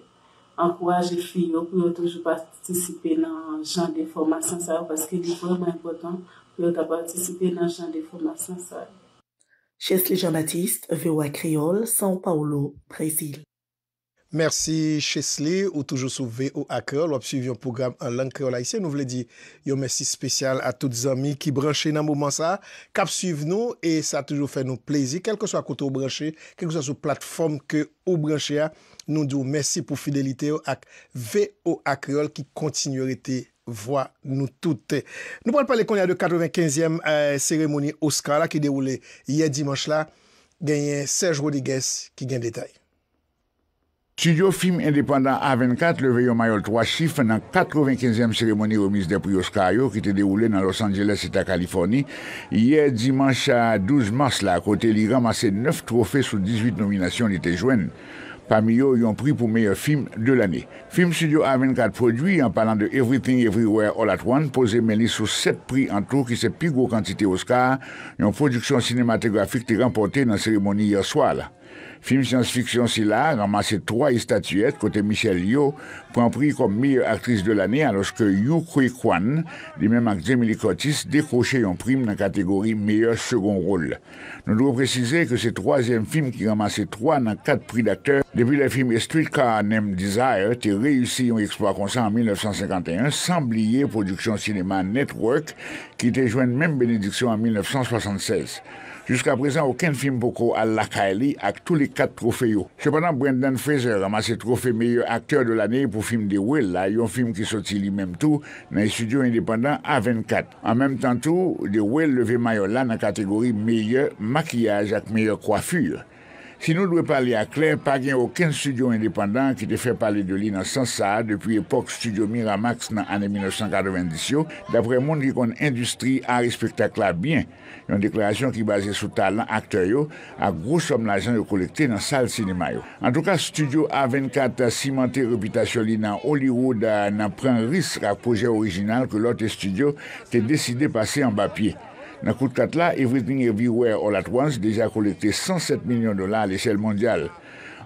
ankouraje fi yo pou yo genre patisipe nan jan de formation, sa yo paske di vreman impotant pou yo ta participer dans genre de formation, ça. Chesley Jean-Baptiste, VOA Creole, São Paulo, Brésil. Mersi Chesley ou toujou sou V.O.A.K.R.I.O.L. Ou ap suivi yon program an lank kreola isi. Nou vle di yon mersi spesyal a tout zami ki branche nan mouman sa. Kap suiv nou e sa toujou fè nou plezi. Kelke sou akoute ou branche, keke sou sou platform ke ou branche a. Nou di ou mersi pou fidelite yo ak V.O.A.K.R.I.O.L. ki kontinu rete voa nou toute. Nou pwede pale konye a de 95e seremoni euh, Oscar la ki deroule ye dimanche la. Genyen Serge Rodiguez ki gen detay. Studio film indépendant A24 le veyo mayol 3 chif nan 95èm sérémoni remis dè pri Oscar yo ki te déwoulè nan Los Angeles et à Californie. Yè dimanche à 12 mars la, kote li ramase 9 trofè sous 18 nominasyon li te jwen. Pam yo yon pri pou meyè film de l'année. Film studio A24 produy en palan de Everything Everywhere All at One pose meni sou 7 pri an tou ki se pi gwo kantite Oscar yon produksyon sinématégrafik te rempote nan sérémoni yerswa la. Film science-fiction, silla a ramassé trois statuettes côté Michel pour prend prix comme meilleure actrice de l'année, alors que Yu Kui Kwan, du même avec Lee Curtis, décrochait un prime dans la catégorie meilleur second rôle. Nous devons préciser que c'est troisième film qui ramassé trois dans quatre prix d'acteurs depuis le film Streetcar Named Desire, qui réussi un exploit comme ça en 1951, sans oublier Production Cinéma Network, qui était joint même bénédiction en 1976. Juska prezant, ouken film poko a lakay li ak tou li kat trofey yo. Se pendant, Brendan Fraser ramase trofey meyye akter de l'anye pou film Dewey la, yon film ki soti li menm tou nan yon studio independant A24. An menm tan tou, Dewey leve mayo la nan kategori meyye makyaj ak meyye kwafuy. Si nou dwe pali a kler, pa gen oken studio independant ki te fe pali de li nan sansa depi epok studio Miramax nan ane 1990 yo. Dapre moun di kon industri, ari, spektakla, byen, yon deklarasyon ki base sou talan akter yo, a gros somn ajan yo kolekte nan sal sinima yo. An tou ka studio A24 simante reputasyon li nan Hollywood nan pren risk ak proje orijinal ke lote studio te deside pase an bapye. Na kout kat la, Everything Everywhere All at Once deja kolekte 107 milyon dola l'esel mondyal.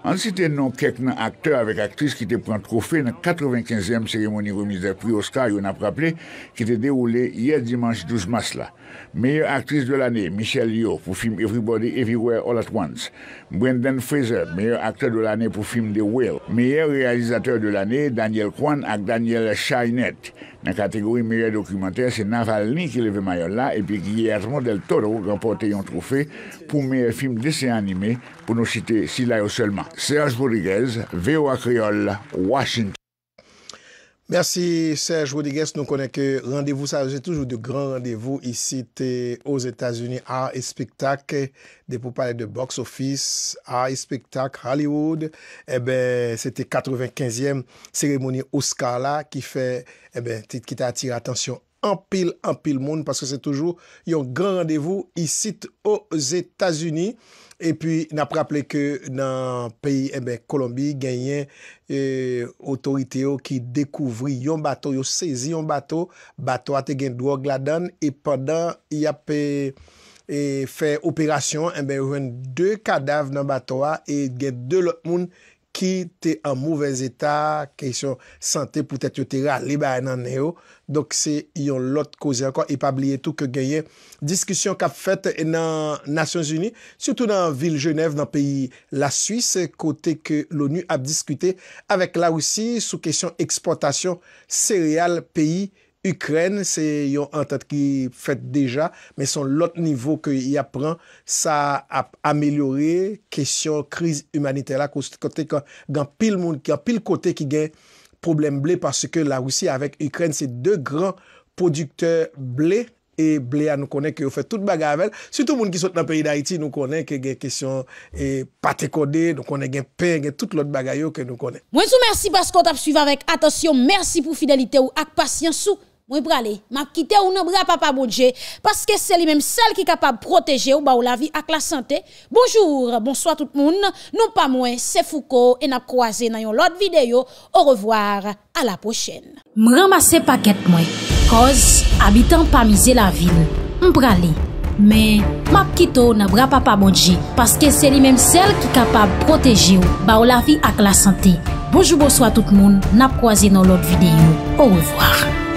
An site non kek nan akteur avek aktris ki te pran trofe nan 95e seremoni remise pri Oscar yon apraple ki te deroule yer dimanche 12 mas la. Meye aktris de l'anne, Michelle Yeoh pou film Everybody, Everywhere, All at Once. Brendan Fraser, meye akter de l'anne pou film The Whale. Meye realizater de l'anne, Daniel Kwan ak Daniel Chaynette. Nan kategori meye dokumenter, se Navalny ki leve mayon la epi ki yere model toro gampote yon trofe pou meye film dessin anime pou nou chite si layo selman. Serge Bouriguez, VOA Kriol, Washington. Mersi Serge Rodiguez, nou konen ke randevou sa, jè toujou de gran randevou isi te o Zetasuni a Espectak, de pou pale de box office a Espectak Hollywood, ebe, sete 95e seremoni Oscar la, ki eh te atire atensyon anpil, anpil moun, paske se toujou yon gran randevou isi te o Zetasuni. E pi na praple ke nan peyi, ebe, eh Kolombi genyen euh, otorite yo ki dekouvri yon bato, yo sezi yon bato, bato a te gen dwo gladan, e padan ya pe fe operasyon, ebe, eh yon dwe kadav nan bato a, e gen dwe lot moun, Ki te an mouvèz etat, kèsyon sante pou tèt yotera liba an anèyo. Dok se yon lot koze ankon, epabliye tout ke gwenye. Diskusyon kap fèt nan Nasyons-Uni, soutou nan vil Genève, nan peyi la Suisse, kote ke l'ONU ap diskute avèk la wisi sou kèsyon eksportasyon serial peyi Ukren se yon antat ki fet deja, men son lot nivou ke y apren, sa amelyore kesyon kriz humanitè la, ki yon pil kote ki gen problem ble, parce ke la ou si avek Ukren se de gran produkteur ble, e ble a nou konen ke yon fet tout bagay avèl, suto moun ki sot nan peyi da Haiti, nou konen ke gen kesyon patè kode, nou konen gen pen, gen tout lot bagay yo ke nou konen. Mwen sou mersi paskot ap suiv avèk, atasyon mersi pou fidelite ou ak pasyansou, Mwen brale, map kite ou nan bra pa pa bodje Paske se li menm sel ki kapab proteje ou ba ou la vi ak la sante Bonjour, bonsoit tout moun Non pa mwen, se fouko e nap kroaze nan yon lot videyo Ou revoar, a la pochene Mwen ramase paket mwen Koz, abitan pa mize la vil Mwen brale, men map kite ou nan bra pa pa bodje Paske se li menm sel ki kapab proteje ou ba ou la vi ak la sante Bonjour, bonsoit tout moun Nap kroaze nan lot videyo Ou revoar